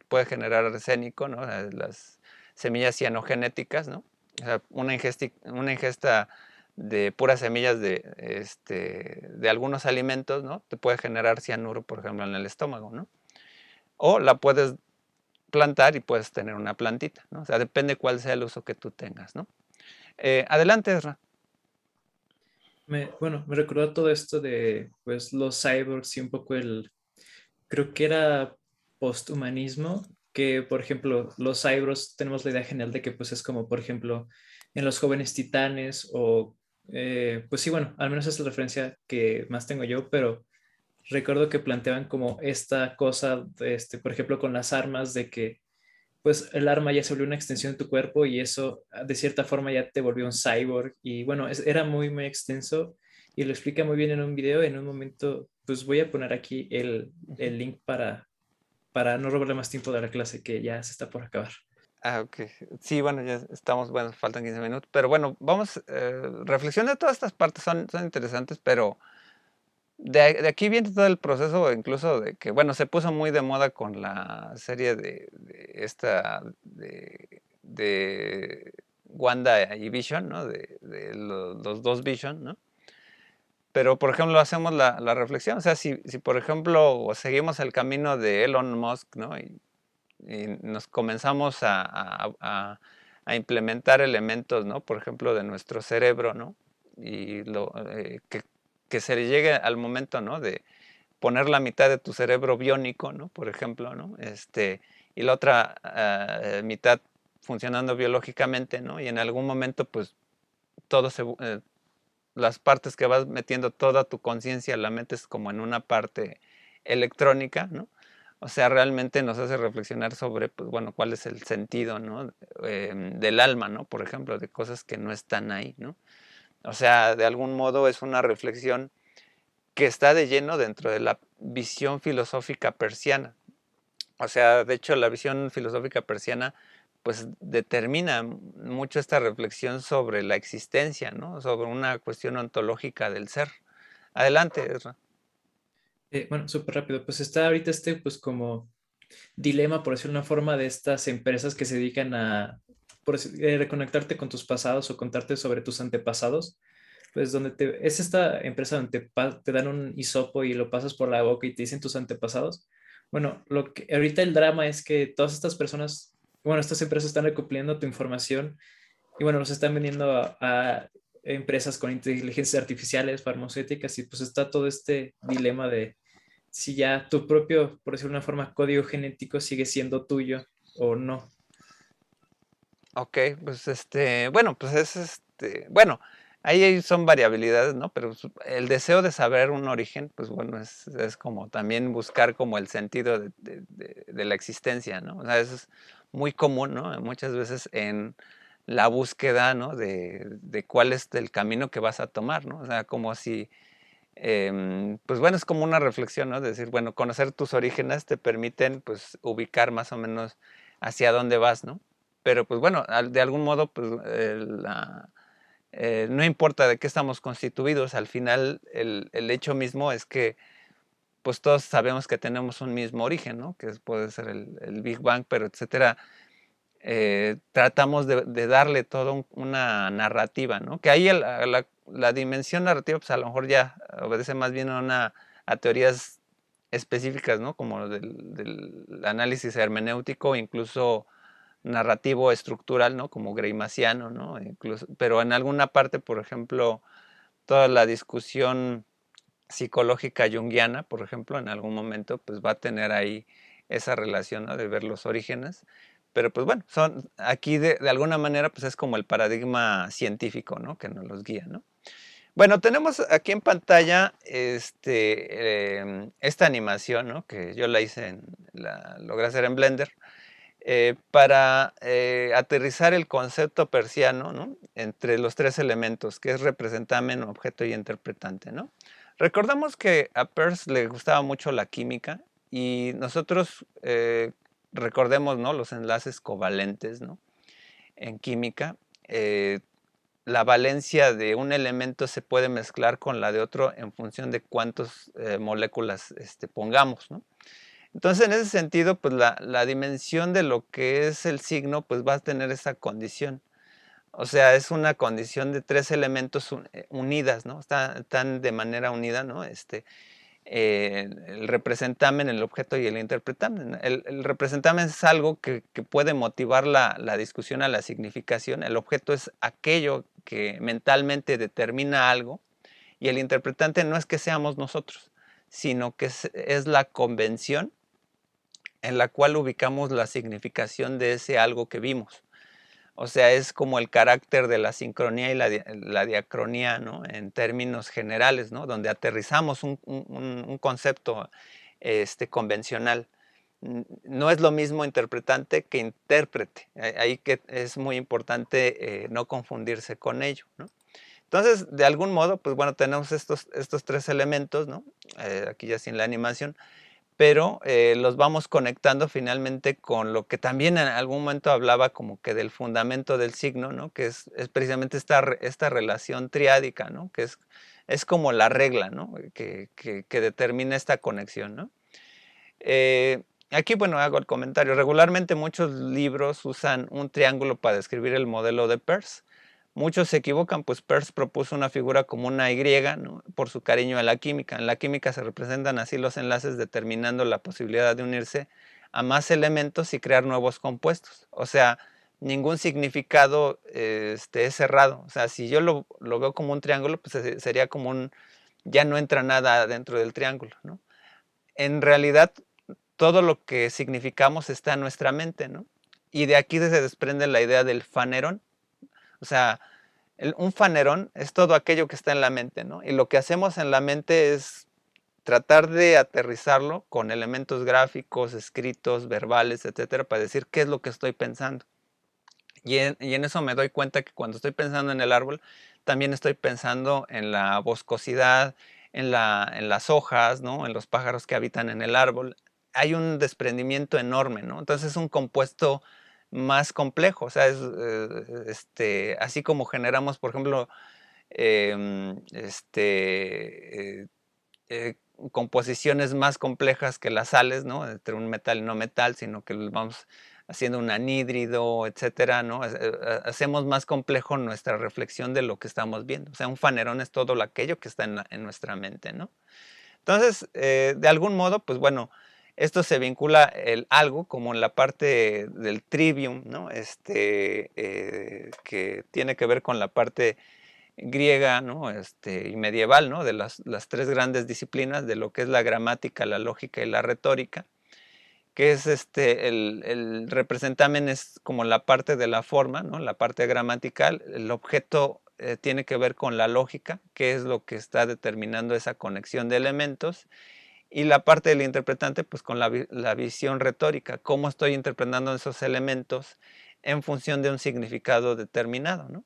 [SPEAKER 1] puede generar arsénico, ¿no? las semillas cianogenéticas, ¿no? O sea, una, ingesta, una ingesta de puras semillas de, este, de algunos alimentos, ¿no? Te puede generar cianuro, por ejemplo, en el estómago, ¿no? O la puedes plantar y puedes tener una plantita, ¿no? O sea, depende cuál sea el uso que tú tengas, ¿no? Eh, adelante, Ezra. bueno, me recordó todo esto
[SPEAKER 2] de pues, los cyborgs y un poco el, creo que era posthumanismo, que por ejemplo los cyborgs tenemos la idea general de que pues es como por ejemplo en los jóvenes titanes o eh, pues sí, bueno, al menos es la referencia que más tengo yo, pero recuerdo que planteaban como esta cosa, este, por ejemplo, con las armas, de que pues el arma ya se volvió una extensión de tu cuerpo y eso ah, de cierta forma ya te volvió un cyborg y bueno, era muy, muy extenso y lo explica muy bien en un video, en un momento, pues voy a poner aquí el, el link para, para no robarle
[SPEAKER 1] más tiempo de la clase que ya se está por acabar. Ah, Sí, bueno, ya estamos, bueno, faltan 15 minutos, pero bueno, vamos, eh, reflexión de todas estas partes son, interesantes, pero de, aquí viene todo el proceso, incluso de que, bueno, se puso muy de moda con la serie de, esta, de, de, Wanda y Vision, ¿no? De, los, dos Vision, ¿no? Pero, por ejemplo, hacemos la, la reflexión, o sea, si, si, por ejemplo, seguimos el camino de Elon Musk, ¿no? Y, y nos comenzamos a, implementar elementos, ¿no? Por ejemplo, de nuestro cerebro, ¿no? Y eh, que, se se llegue al momento, ¿no? De poner la mitad de tu cerebro biónico, ¿no? Por ejemplo, ¿no? Este, y la otra eh, mitad funcionando biológicamente, ¿no? Y en algún momento, pues, todo eh, las partes que vas metiendo toda tu conciencia, la metes como en una parte electrónica, ¿no? O sea, realmente nos hace reflexionar sobre, pues bueno, cuál es el sentido, em, del alma, ¿no? Por ejemplo, de cosas que no están ahí, ¿no? O sea, de algún modo es una reflexión que está de lleno dentro de la visión filosófica persiana. O sea, de hecho, la visión filosófica persiana pues determina mucho esta reflexión sobre la existencia, ¿no? Sobre una cuestión ontológica del ser. Adelante,
[SPEAKER 2] eh, bueno, súper rápido. Pues está ahorita este, pues como dilema, por decir una forma, de estas empresas que se dedican a por, eh, reconectarte con tus pasados o contarte sobre tus antepasados. Pues donde te, es esta empresa donde te, dan un hisopo y lo pasas por la boca y te dicen tus antepasados. Bueno, lo que ahorita el drama es que todas estas personas, bueno, estas empresas están recopilando tu información y bueno, los están vendiendo a empresas con inteligencias artificiales, farmacéuticas, y pues está todo este dilema de si ya tu propio, por decirlo de una forma, código genético sigue siendo tuyo o no.
[SPEAKER 1] Ok, pues este, bueno, pues es este, bueno, ahí son variabilidades, ¿no? Pero pues, el deseo de saber un origen, pues bueno, es, como también buscar como el sentido de, de la existencia, ¿no? O sea, eso es muy común, ¿no? Muchas veces en la búsqueda, ¿no? De, cuál es el camino que vas a tomar, ¿no? O sea, como si, em, pues bueno, es como una reflexión, ¿no? decir, bueno, conocer tus orígenes te permiten, pues, ubicar más o menos hacia dónde vas, ¿no? Pero, pues bueno, de algún modo, pues, eh, no importa de qué estamos constituidos, al final el, hecho mismo es que, pues todos sabemos que tenemos un mismo origen, ¿no? Que puede ser el, el Big Bang, pero etcétera eh, tratamos de, darle toda una narrativa, ¿no? Que ahí la, dimensión narrativa, pues, a lo mejor ya obedece más bien a, una, a teorías específicas, ¿no? Como del, del análisis hermenéutico, incluso narrativo estructural, ¿no? Como Greimasiano, ¿no? pero en alguna parte, por ejemplo, toda la discusión psicológica junguiana, por ejemplo, en algún momento, pues va a tener ahí esa relación de ver los orígenes, pero pues bueno, son aquí de, alguna manera pues es como el paradigma científico, ¿no? Que nos los guía, ¿no? Bueno, tenemos aquí en pantalla este, em, esta animación, ¿no? Que yo la hice, la logré hacer en Blender, eh, para eh, aterrizar el concepto persiano, ¿no? Entre los tres elementos, que es representamen, objeto y interpretante, ¿no? Recordamos que a Peirce le gustaba mucho la química y nosotros eh, recordemos ¿no? los enlaces covalentes en química. Eh, la valencia de un elemento se puede mezclar con la de otro en función de cuántas eh, moléculas este, pongamos. Entonces, en ese sentido, pues la, dimensión de lo que es el signo, pues va a tener esa condición. O sea, es una condición de tres elementos eh, unidas, ¿no? Están, de manera unida, ¿no? Este, eh, el representamen, el objeto y el interpretamen. El, representante representamen es algo que, puede motivar la, discusión a la significación, el objeto es aquello que mentalmente determina algo y el interpretante no es que seamos nosotros, sino que es la convención en la cual ubicamos la significación de ese algo que vimos. O sea, es como el carácter de la sincronía y la, diacronía, ¿no? En términos generales, Donde aterrizamos un, concepto este, convencional. No es lo mismo interpretante que intérprete. Eh, ahí que es muy importante eh, no confundirse con ello, Entonces, de algún modo, pues bueno, tenemos estos, estos tres elementos, eh, aquí ya sin la animación pero eh, los vamos conectando finalmente con lo que también en algún momento hablaba como que del fundamento del signo, ¿no? que es, precisamente esta, esta relación triádica, ¿no? que es, es como la regla ¿no? que, determina esta conexión. Eh, aquí, bueno, hago el comentario. Regularmente muchos libros usan un triángulo para describir el modelo de Peirce, Muchos se equivocan, pues Peirce propuso una figura como una Y por su cariño a la química. En la química se representan así los enlaces determinando la posibilidad de unirse a más elementos y crear nuevos compuestos. O sea, ningún significado este, es cerrado. O sea, si yo lo, veo como un triángulo, pues sería como un, ya no entra nada dentro del triángulo. En realidad, todo lo que significamos está en nuestra mente, Y de aquí se desprende la idea del fanerón, o sea, un fanerón es todo aquello que está en la mente, ¿no? Y lo que hacemos en la mente es tratar de aterrizarlo con elementos gráficos, escritos, verbales, etcétera, para decir qué es lo que estoy pensando. Y en, eso me doy cuenta que cuando estoy pensando en el árbol, también estoy pensando en la boscosidad, en, en las hojas, ¿no? en los pájaros que habitan en el árbol. Hay un desprendimiento enorme, ¿no? Entonces es un compuesto más complejo. O sea, es, eh, este, así como generamos, por ejemplo, em, este, eh, eh, composiciones más complejas que las sales, ¿no? Entre un metal y no metal, sino que vamos haciendo un anhídrido, etcétera, ¿no? Hacemos más complejo nuestra reflexión de lo que estamos viendo. O sea, un fanerón es todo aquello que está en, en nuestra mente, ¿no? Entonces, de algún modo, pues bueno, esto se vincula el algo como en la parte del trivium, ¿no? este, eh, que tiene que ver con la parte griega ¿no? este, y medieval, ¿no? de las, tres grandes disciplinas de lo que es la gramática, la lógica y la retórica, que es este, el, el representamen es como la parte de la forma, ¿no? la parte gramatical, el objeto eh, tiene que ver con la lógica, que es lo que está determinando esa conexión de elementos, y la parte del interpretante pues con la, visión retórica, cómo estoy interpretando esos elementos en función de un significado determinado. ¿no?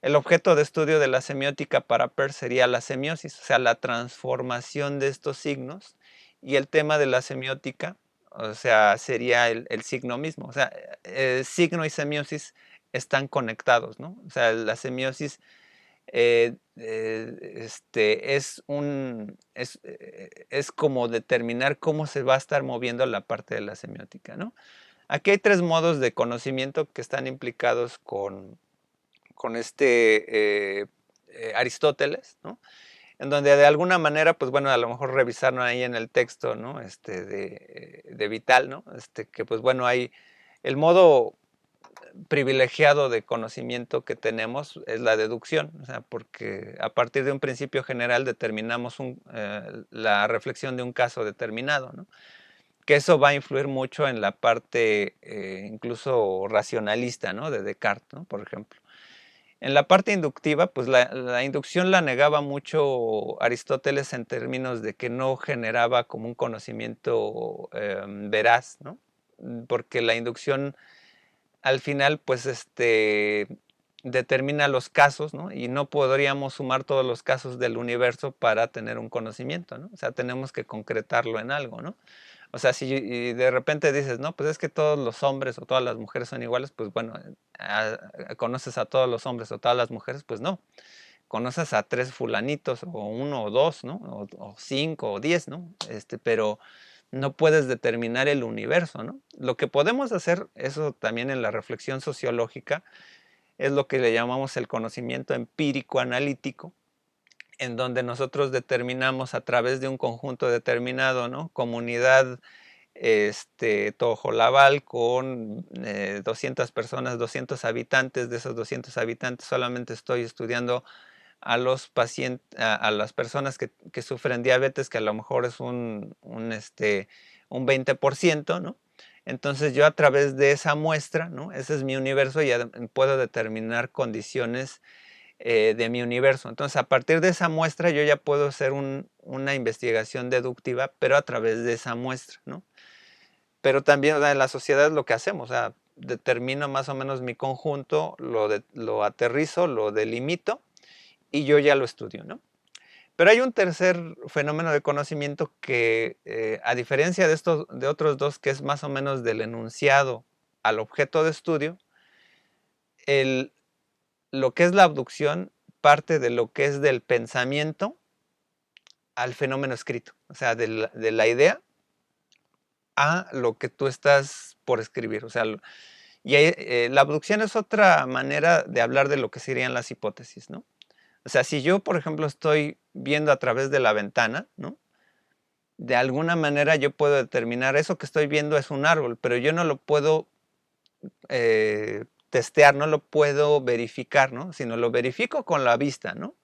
[SPEAKER 1] El objeto de estudio de la semiótica para Per sería la semiosis, o sea, la transformación de estos signos y el tema de la semiótica, o sea, sería el, signo mismo, o sea, eh, signo y semiosis están conectados, ¿no? O sea, la semiosis eh, eh, este, es, un, eh, es, como determinar cómo se va a estar moviendo la parte de la semiótica. ¿no? Aquí hay tres modos de conocimiento que están implicados con, con este Aristóteles, ¿no? en donde de alguna manera, pues bueno, a lo mejor revisaron ahí en el texto ¿no? este, de, de Vital, ¿no? este, que pues bueno, hay el modo privilegiado de conocimiento que tenemos es la deducción, porque a partir de un principio general determinamos eh, la reflexión de un caso determinado, que eso va a influir mucho en la parte eh, incluso racionalista ¿no? de Descartes, por ejemplo. En la parte inductiva, pues la, inducción la negaba mucho Aristóteles en términos de que no generaba como un conocimiento em, veraz, porque la inducción al final, pues, este, determina los casos, ¿no? Y no podríamos sumar todos los casos del universo para tener un conocimiento, ¿no? O sea, tenemos que concretarlo en algo, ¿no? O sea, si de repente dices, no, pues es que todos los hombres o todas las mujeres son iguales, pues bueno, conoces a todos los hombres o todas las mujeres, pues no. Conoces a tres fulanitos o uno o dos, ¿no? O, o cinco o diez, ¿no? Este, pero no puedes determinar el universo, ¿no? Lo que podemos hacer, eso también en la reflexión sociológica, es lo que le llamamos el conocimiento empírico analítico, en donde nosotros determinamos a través de un conjunto determinado, ¿no? Comunidad este, Tojolabal con 200 eh, personas, 200 habitantes, de esos 200 habitantes solamente estoy estudiando a, los pacientes, a, las personas que, sufren diabetes, que a lo mejor es un, este, un 20%, ¿no? Entonces yo a través de esa muestra, ¿no? Ese es mi universo y puedo determinar condiciones eh, de mi universo. Entonces a partir de esa muestra yo ya puedo hacer una investigación deductiva, pero a través de esa muestra, ¿no? Pero también en la sociedad es lo que hacemos, o sea, determino más o menos mi conjunto, lo, lo aterrizo, lo delimito y yo ya lo estudio, ¿no? Pero hay un tercer fenómeno de conocimiento que, eh, a diferencia de, estos, de otros dos, que es más o menos del enunciado al objeto de estudio, el, lo que es la abducción parte de lo que es del pensamiento al fenómeno escrito, o sea, de la, idea a lo que tú estás por escribir. O sea, y eh, la abducción es otra manera de hablar de lo que serían las hipótesis, ¿no? O sea, si yo, por ejemplo, estoy viendo a través de la ventana, ¿no? De alguna manera yo puedo determinar, eso que estoy viendo es un árbol, pero yo no lo puedo eh, testear, no lo puedo verificar, ¿no? Sino lo verifico con la vista, ¿no?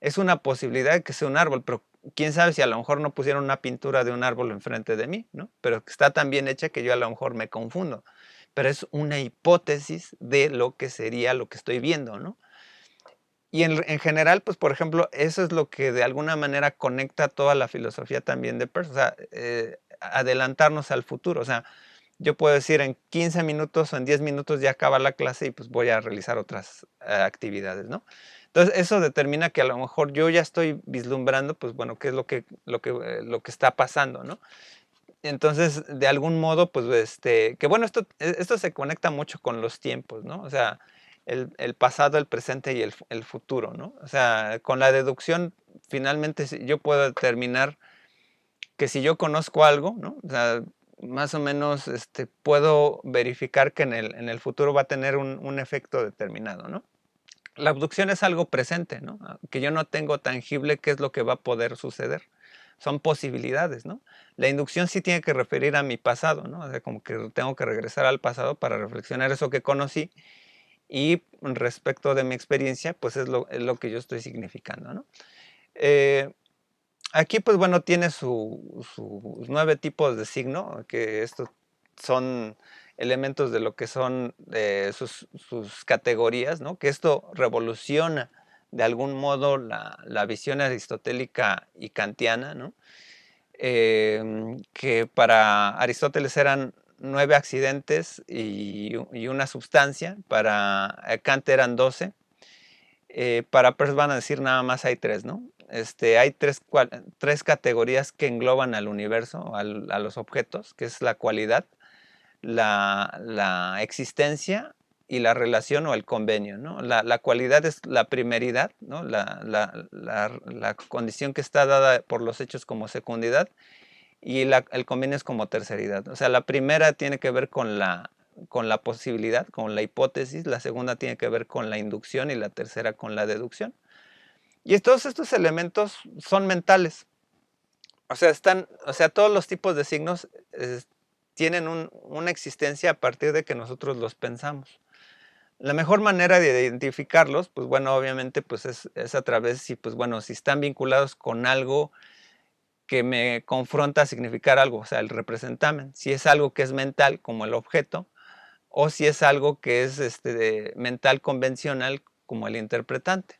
[SPEAKER 1] Es una posibilidad de que sea un árbol, pero quién sabe si a lo mejor no pusieron una pintura de un árbol enfrente de mí, ¿no? Pero está tan bien hecha que yo a lo mejor me confundo. Pero es una hipótesis de lo que sería lo que estoy viendo, ¿no? Y en, en, general, pues por ejemplo, eso es lo que de alguna manera conecta toda la filosofía también de Peirce, o sea, eh, adelantarnos al futuro, o sea, yo puedo decir en 15 minutos o en 10 minutos ya acaba la clase y pues voy a realizar otras eh, actividades, ¿no? Entonces eso determina que a lo mejor yo ya estoy vislumbrando, pues bueno, qué es lo que, lo que, eh, lo que está pasando, ¿no? Entonces, de algún modo, pues este, que bueno, esto, e, esto se conecta mucho con los tiempos, ¿no? O sea, el, pasado, el presente y el, futuro, O sea, con la deducción finalmente yo puedo determinar que si yo conozco algo, más o menos este, puedo verificar que en el, en el futuro va a tener un, efecto determinado, La abducción es algo presente, ah, Que yo no tengo tangible qué es lo que va a poder suceder. Son posibilidades, ¿no? La inducción sí tiene que referir a mi pasado, como que tengo que regresar al pasado para reflexionar eso que conocí y respecto de mi experiencia, pues es lo, que yo estoy significando. Eh, aquí, pues bueno, tiene sus nueve tipos de signo, que estos son elementos de lo que son eh, sus, categorías, que esto revoluciona de algún modo la, visión aristotélica y kantiana, eh, que para Aristóteles eran nueve accidentes y, una sustancia, para eh, Kant eran doce, eh, para Peirce van a decir nada más hay tres, ¿no? Este, hay tres, tres categorías que engloban al universo, a los objetos, que es la cualidad, la, existencia y la relación o el convenio. ¿no? La, cualidad es la primeridad, ¿no? la, la, condición que está dada por los hechos como secundidad, y el convenio es como terceridad. O sea, la primera tiene que ver con la, con la posibilidad, con la hipótesis, la segunda tiene que ver con la inducción y la tercera con la deducción. Y todos estos elementos son mentales. O sea, están, o sea todos los tipos de signos tienen una existencia a partir de que nosotros los pensamos. La mejor manera de identificarlos, pues bueno, obviamente pues es, a través, si pues bueno, si están vinculados con algo que me confronta a significar algo, o sea, el representamen, si es algo que es mental como el objeto, o si es algo que es este, mental convencional como el interpretante.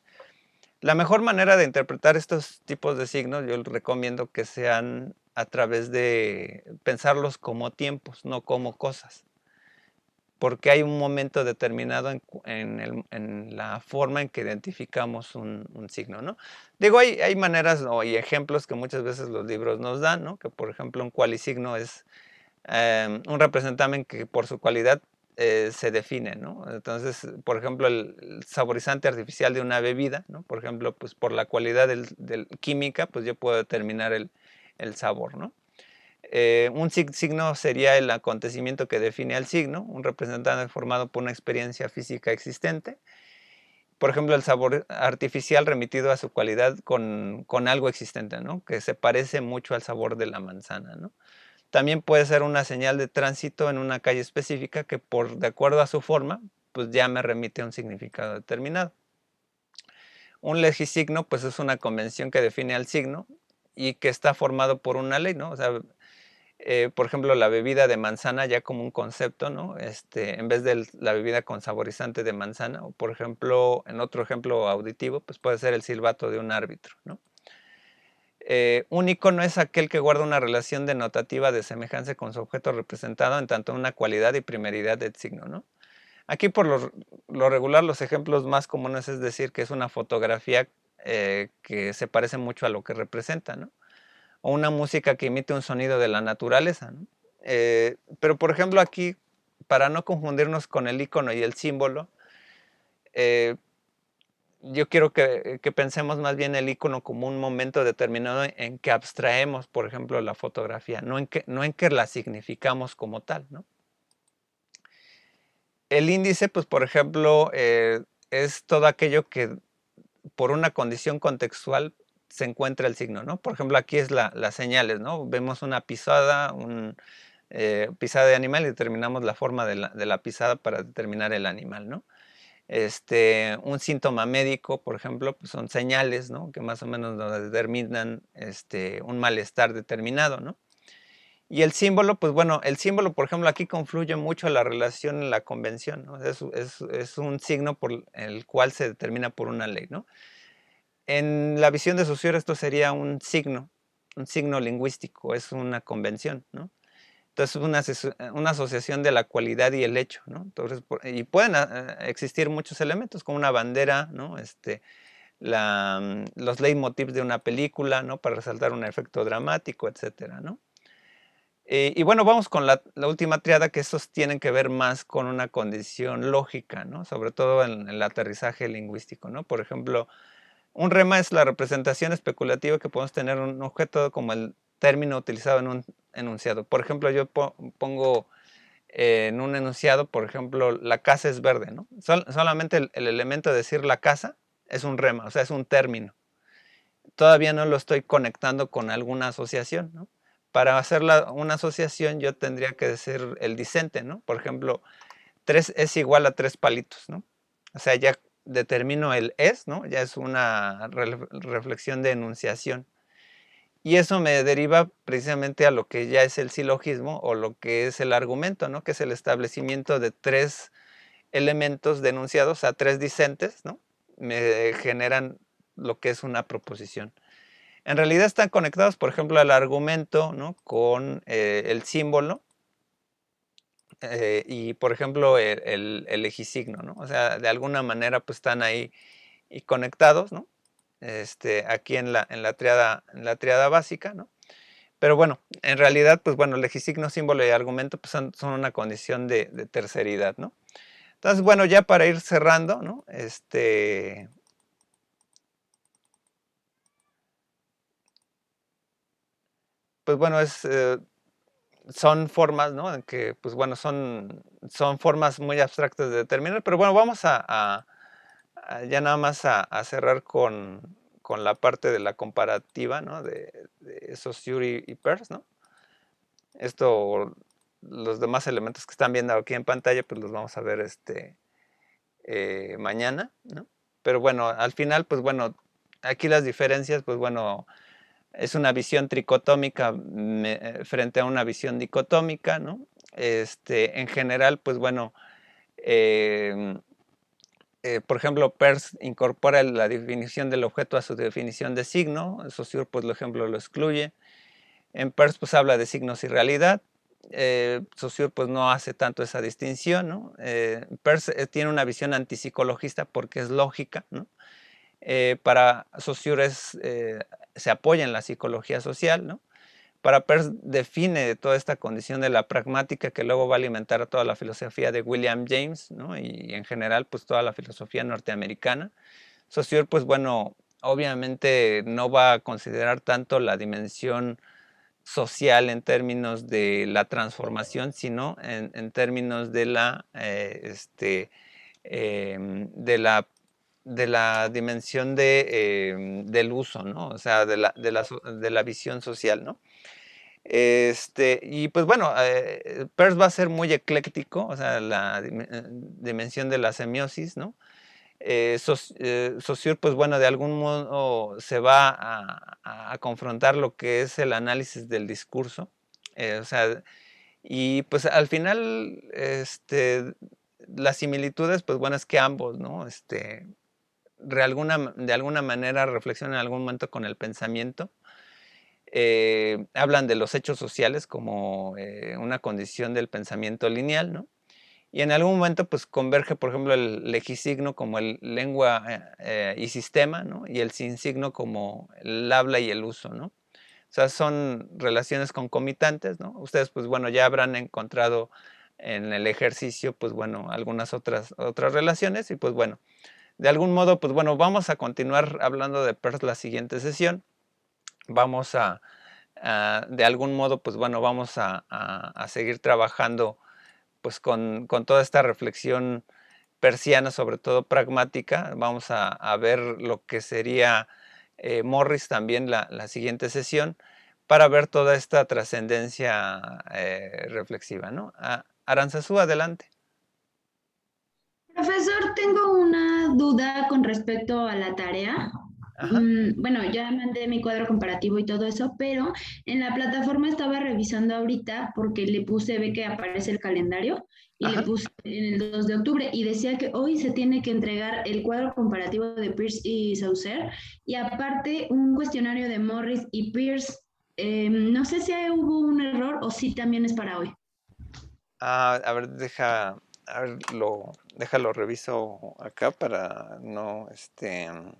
[SPEAKER 1] La mejor manera de interpretar estos tipos de signos, yo recomiendo que sean a través de pensarlos como tiempos, no como cosas porque hay un momento determinado en, la forma en que identificamos un, signo, ¿no? Digo, hay, maneras o hay ejemplos que muchas veces los libros nos dan, ¿no? Que por ejemplo un cualisigno es em, un representamen que por su cualidad eh, se define, ¿no? Entonces, por ejemplo, el, saborizante artificial de una bebida, ¿no? Por ejemplo, pues por la cualidad química, pues yo puedo determinar el, el sabor, ¿no? Eh, un signo sería el acontecimiento que define al signo, un representante formado por una experiencia física existente. Por ejemplo, el sabor artificial remitido a su cualidad con, algo existente, ¿no? que se parece mucho al sabor de la manzana. También puede ser una señal de tránsito en una calle específica que, por, de acuerdo a su forma, pues ya me remite a un significado determinado. Un legisigno pues es una convención que define al signo y que está formado por una ley, ¿no? O sea, eh, por ejemplo, la bebida de manzana ya como un concepto, ¿no? Este, en vez de la bebida con saborizante de manzana, o por ejemplo, en otro ejemplo auditivo, pues puede ser el silbato de un árbitro, ¿no? Eh, un icono es aquel que guarda una relación denotativa de semejanza con su objeto representado en tanto una cualidad y primeridad del signo, ¿no? Aquí por lo, regular los ejemplos más comunes es decir que es una fotografía eh, que se parece mucho a lo que representa, ¿no? o una música que emite un sonido de la naturaleza. Eh, pero por ejemplo aquí, para no confundirnos con el icono y el símbolo, eh, yo quiero que, pensemos más bien el icono como un momento determinado en que abstraemos, por ejemplo, la fotografía, no en que, no en que la significamos como tal. El índice, pues, por ejemplo, eh, es todo aquello que por una condición contextual se encuentra el signo, ¿no? Por ejemplo, aquí es las señales, ¿no? Vemos una pisada, un, eh, pisada de animal y determinamos la forma de la, pisada para determinar el animal, ¿no? Este, un síntoma médico, por ejemplo, pues, son señales, ¿no? Que más o menos nos determinan este, un malestar determinado, ¿no? Y el símbolo, pues bueno, el símbolo, por ejemplo, aquí confluye mucho la relación en la convención, ¿no? es, un signo por el cual se determina por una ley, ¿no? En la visión de Saussure esto sería un signo, un signo lingüístico, es una convención, ¿no? Entonces, una, una asociación de la cualidad y el hecho, ¿no? Entonces, y pueden ah, existir muchos elementos, como una bandera, ¿no? Este, mm, los leitmotivs de una película, ¿no? Para resaltar un efecto dramático, etcétera, ¿no? Eh, y bueno, vamos con la, última triada, que estos tienen que ver más con una condición lógica, ¿no? Sobre todo en, en el aterrizaje lingüístico, ¿no? Por ejemplo, un rema es la representación especulativa que podemos tener un objeto como el término utilizado en un enunciado. Por ejemplo, yo pongo eh, en un enunciado, por ejemplo, la casa es verde, ¿no? solamente el, elemento de decir la casa es un rema, o sea, es un término. Todavía no lo estoy conectando con alguna asociación, ¿no? Para hacer una asociación yo tendría que decir el disente, ¿no? Por ejemplo, tres es igual a tres palitos, ¿no? O sea, ya determino el es, ¿no? Ya es una reflexión de enunciación. Y eso me deriva precisamente a lo que ya es el silogismo o lo que es el argumento, ¿no? Que es el establecimiento de tres elementos denunciados a tres discentes, ¿no? Me generan lo que es una proposición. En realidad están conectados, por ejemplo, al argumento, Con eh, el símbolo eh, y por ejemplo el, el, ¿no? O sea, de alguna manera pues están ahí y conectados, ¿no? Este, aquí en la, en la triada, en la triada básica, ¿no? Pero bueno, en realidad, pues bueno, legisigno, símbolo y argumento pues son, una condición de, terceridad, ¿no? Entonces, bueno, ya para ir cerrando, ¿no? Este... Pues bueno, es... Eh, son formas, ¿no? que, pues bueno, son, son formas muy abstractas de determinar, pero bueno, vamos a, ya nada más a, cerrar con, la parte de la comparativa, ¿no? De, esos Yuri y pers, ¿no? Esto, los demás elementos que están viendo aquí en pantalla, pues los vamos a ver este, eh, mañana, ¿no? Pero bueno, al final, pues bueno, aquí las diferencias, pues bueno, es una visión tricotómica mm, eh, frente a una visión dicotómica, ¿no? Este, en general, pues bueno, em, eh, por ejemplo, Peirce incorpora la definición del objeto a su definición de signo, Saussure, pues, por ejemplo, lo excluye. En Peirce, pues, habla de signos y realidad. Eh, pues, no hace tanto esa distinción, ¿no? Eh, Peirce tiene una visión antipsicologista porque es lógica, ¿no? Eh, para sociures eh, se apoya en la psicología social, ¿no? Para Peirce define toda esta condición de la pragmática que luego va a alimentar toda la filosofía de William James, ¿no? Y, en general, pues toda la filosofía norteamericana. Saussure, pues bueno, obviamente no va a considerar tanto la dimensión social en términos de la transformación, sino en, términos de la, eh, este, em, de la de la dimensión em, del uso, ¿no? O sea, de la, visión social, ¿no? Este, y pues bueno, eh, Peirce va a ser muy ecléctico, o sea, la eh, dimensión de la semiosis, ¿no? Eh, eh pues bueno, de algún modo se va a, confrontar lo que es el análisis del discurso, eh, o sea, y pues al final, este, las similitudes, pues bueno, es que ambos, ¿no? Este, de alguna, de alguna manera reflexionan en algún momento con el pensamiento. Eh, hablan de los hechos sociales como eh, una condición del pensamiento lineal, ¿no? Y en algún momento, pues converge, por ejemplo, el legisigno como el lengua eh, y sistema, ¿no? Y el sinsigno como el habla y el uso, ¿no? O sea, son relaciones concomitantes, ¿no? Ustedes, pues bueno, ya habrán encontrado en el ejercicio, pues bueno, algunas otras, otras relaciones y pues bueno, de algún modo, pues bueno, vamos a continuar hablando de Perth la siguiente sesión. Vamos a, de algún modo, pues bueno, vamos a, seguir trabajando pues con, toda esta reflexión persiana, sobre todo pragmática. Vamos a, ver lo que sería eh, Morris también la, siguiente sesión para ver toda esta trascendencia eh, reflexiva. ¿no? Aranzazú, adelante.
[SPEAKER 3] Profesor, tengo una duda con respecto a la tarea. Mm, bueno, ya mandé mi cuadro comparativo y todo eso, pero en la plataforma estaba revisando ahorita porque le puse, ve que aparece el calendario y le puse en el 2 de octubre y decía que hoy se tiene que entregar el cuadro comparativo de Pierce y Saucer y aparte un cuestionario de Morris y Pierce. Em, no sé si hubo un error o si también es para hoy.
[SPEAKER 1] Ah, a ver, deja, a ver, lo, déjalo reviso acá para no este, mm,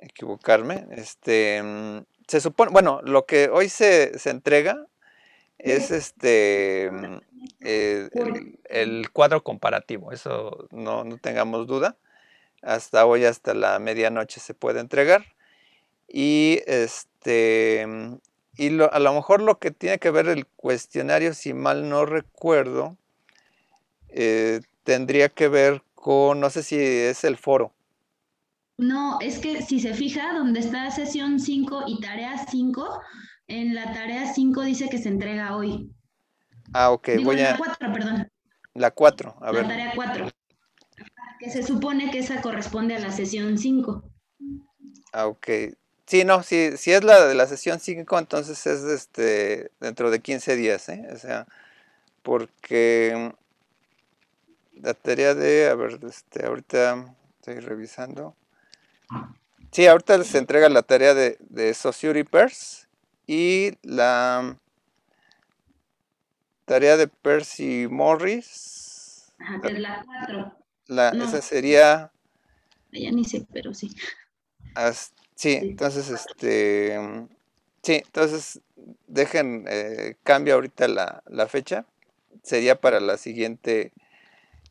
[SPEAKER 1] equivocarme. Este, mm, se supone, bueno, lo que hoy se, entrega es este mm, el, cuadro comparativo, eso no, tengamos duda. Hasta hoy, hasta la medianoche se puede entregar. Y este y a lo mejor lo que tiene que ver el cuestionario, si mal no recuerdo, eh, tendría que ver con, no sé si es el foro.
[SPEAKER 3] No, es que si se fija, donde está sesión 5 y tarea 5, en la tarea 5 dice que se entrega hoy.
[SPEAKER 1] Ah, ok, voy a... La
[SPEAKER 3] 4, perdón.
[SPEAKER 1] La 4, a ver. La tarea 4,
[SPEAKER 3] que se supone que esa corresponde a la sesión 5.
[SPEAKER 1] Ah, ok. Sí, no, si, es la de la sesión 5, entonces es este dentro de 15 días, ¿eh? O sea, porque la tarea de, a ver, este, ahorita estoy revisando. Sí, ahorita les entrega la tarea de, de Society y la tarea de Percy Morris.
[SPEAKER 3] Ajá, la, la,
[SPEAKER 1] la Esa sería... Ya ni sé, pero sí. sí, entonces, este... Sí, entonces dejen, eh, ahorita la, la fecha. Sería para la siguiente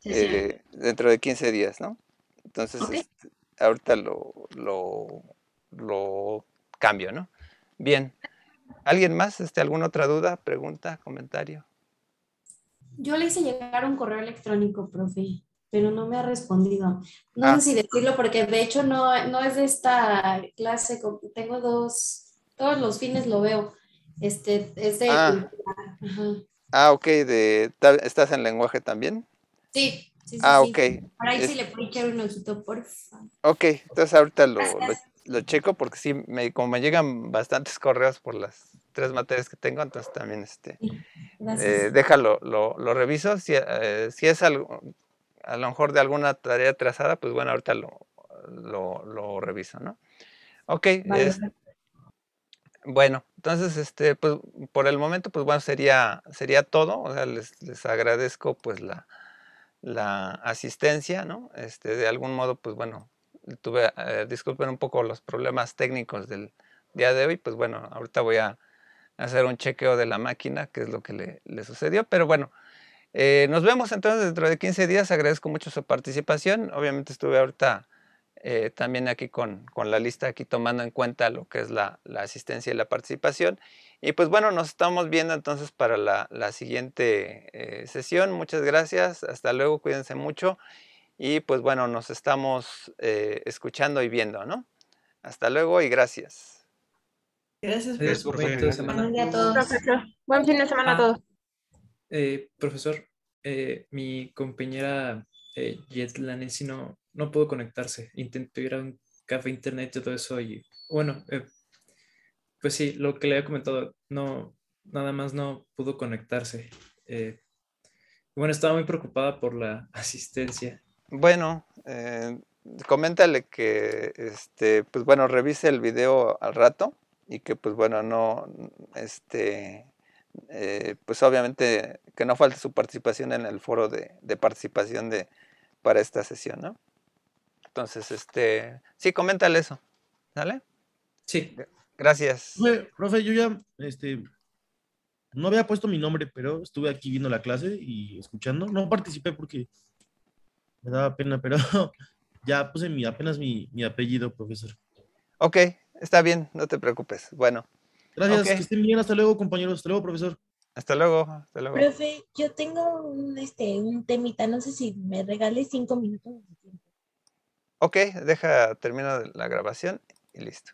[SPEAKER 1] eh, dentro de 15 días, ¿no? Entonces, este, ahorita lo, lo, cambio, ¿no? Bien. ¿Alguien más? Este, ¿Alguna otra duda, pregunta, comentario?
[SPEAKER 3] Yo le hice llegar un correo electrónico, profe, pero no me ha respondido. No ah. sé si decirlo porque de hecho no, es de esta clase. Tengo dos, todos los fines lo veo. Este, es de... Ah,
[SPEAKER 1] ah ok, de, ¿estás en lenguaje también?
[SPEAKER 3] Sí. Sí, sí, ah, ok. Por ahí sí le puede echar un ojito, por
[SPEAKER 1] favor. Ok, entonces ahorita lo, checo porque sí, me, como me llegan bastantes correos por las tres materias que tengo, entonces también este, eh, déjalo, lo, reviso. Eh, si, es algo, a lo mejor de alguna tarea trazada, pues bueno, ahorita lo, lo, reviso, ¿no? Ok, bueno, entonces, este, pues por el momento, pues bueno, sería, sería todo. O sea, les agradezco pues la la asistencia, ¿no? Este, de algún modo, pues bueno, tuve, eh, disculpen un poco los problemas técnicos del día de hoy, pues bueno, ahorita voy a hacer un chequeo de la máquina, que es lo que le, sucedió, pero bueno, eh, nos vemos entonces dentro de 15 días, agradezco mucho su participación, obviamente estuve ahorita eh, también aquí con, la lista, aquí tomando en cuenta lo que es la, asistencia y la participación. Y pues bueno, nos estamos viendo entonces para la, siguiente eh, sesión. Muchas gracias, hasta luego, cuídense mucho. Y pues bueno, nos estamos eh, escuchando y viendo, ¿no? Hasta luego y gracias. Gracias, por fin de semana.
[SPEAKER 3] Buen Buen fin de semana a todos.
[SPEAKER 2] profesor, mi compañera eh, Jet no pudo conectarse. Intentó ir a un café internet y todo eso. Y bueno, eh, pues sí, lo que le había comentado, no, nada más no pudo conectarse. Eh, bueno, estaba muy preocupada por la asistencia. Bueno,
[SPEAKER 1] eh, coméntale que, este, pues bueno, revise el video al rato y que, pues bueno, no, este, eh, pues obviamente que no falte su participación en el foro de, de participación de, para esta sesión, ¿no? Entonces, este, sí, coméntale eso. ¿Sale? Sí. Gracias. Profe, yo ya, este, no había puesto mi nombre, pero estuve aquí viendo la clase y escuchando. No participé porque me daba pena, pero ya puse mi, apenas mi, apellido, profesor. Ok, está bien, no te preocupes. Bueno. Gracias, que estén bien. Hasta luego, compañeros. Hasta luego, profesor. Hasta luego, hasta luego.
[SPEAKER 3] Profe, yo tengo un, este, un temita, no sé si me regales cinco minutos de tiempo.
[SPEAKER 1] Ok, deja, termina la grabación y listo.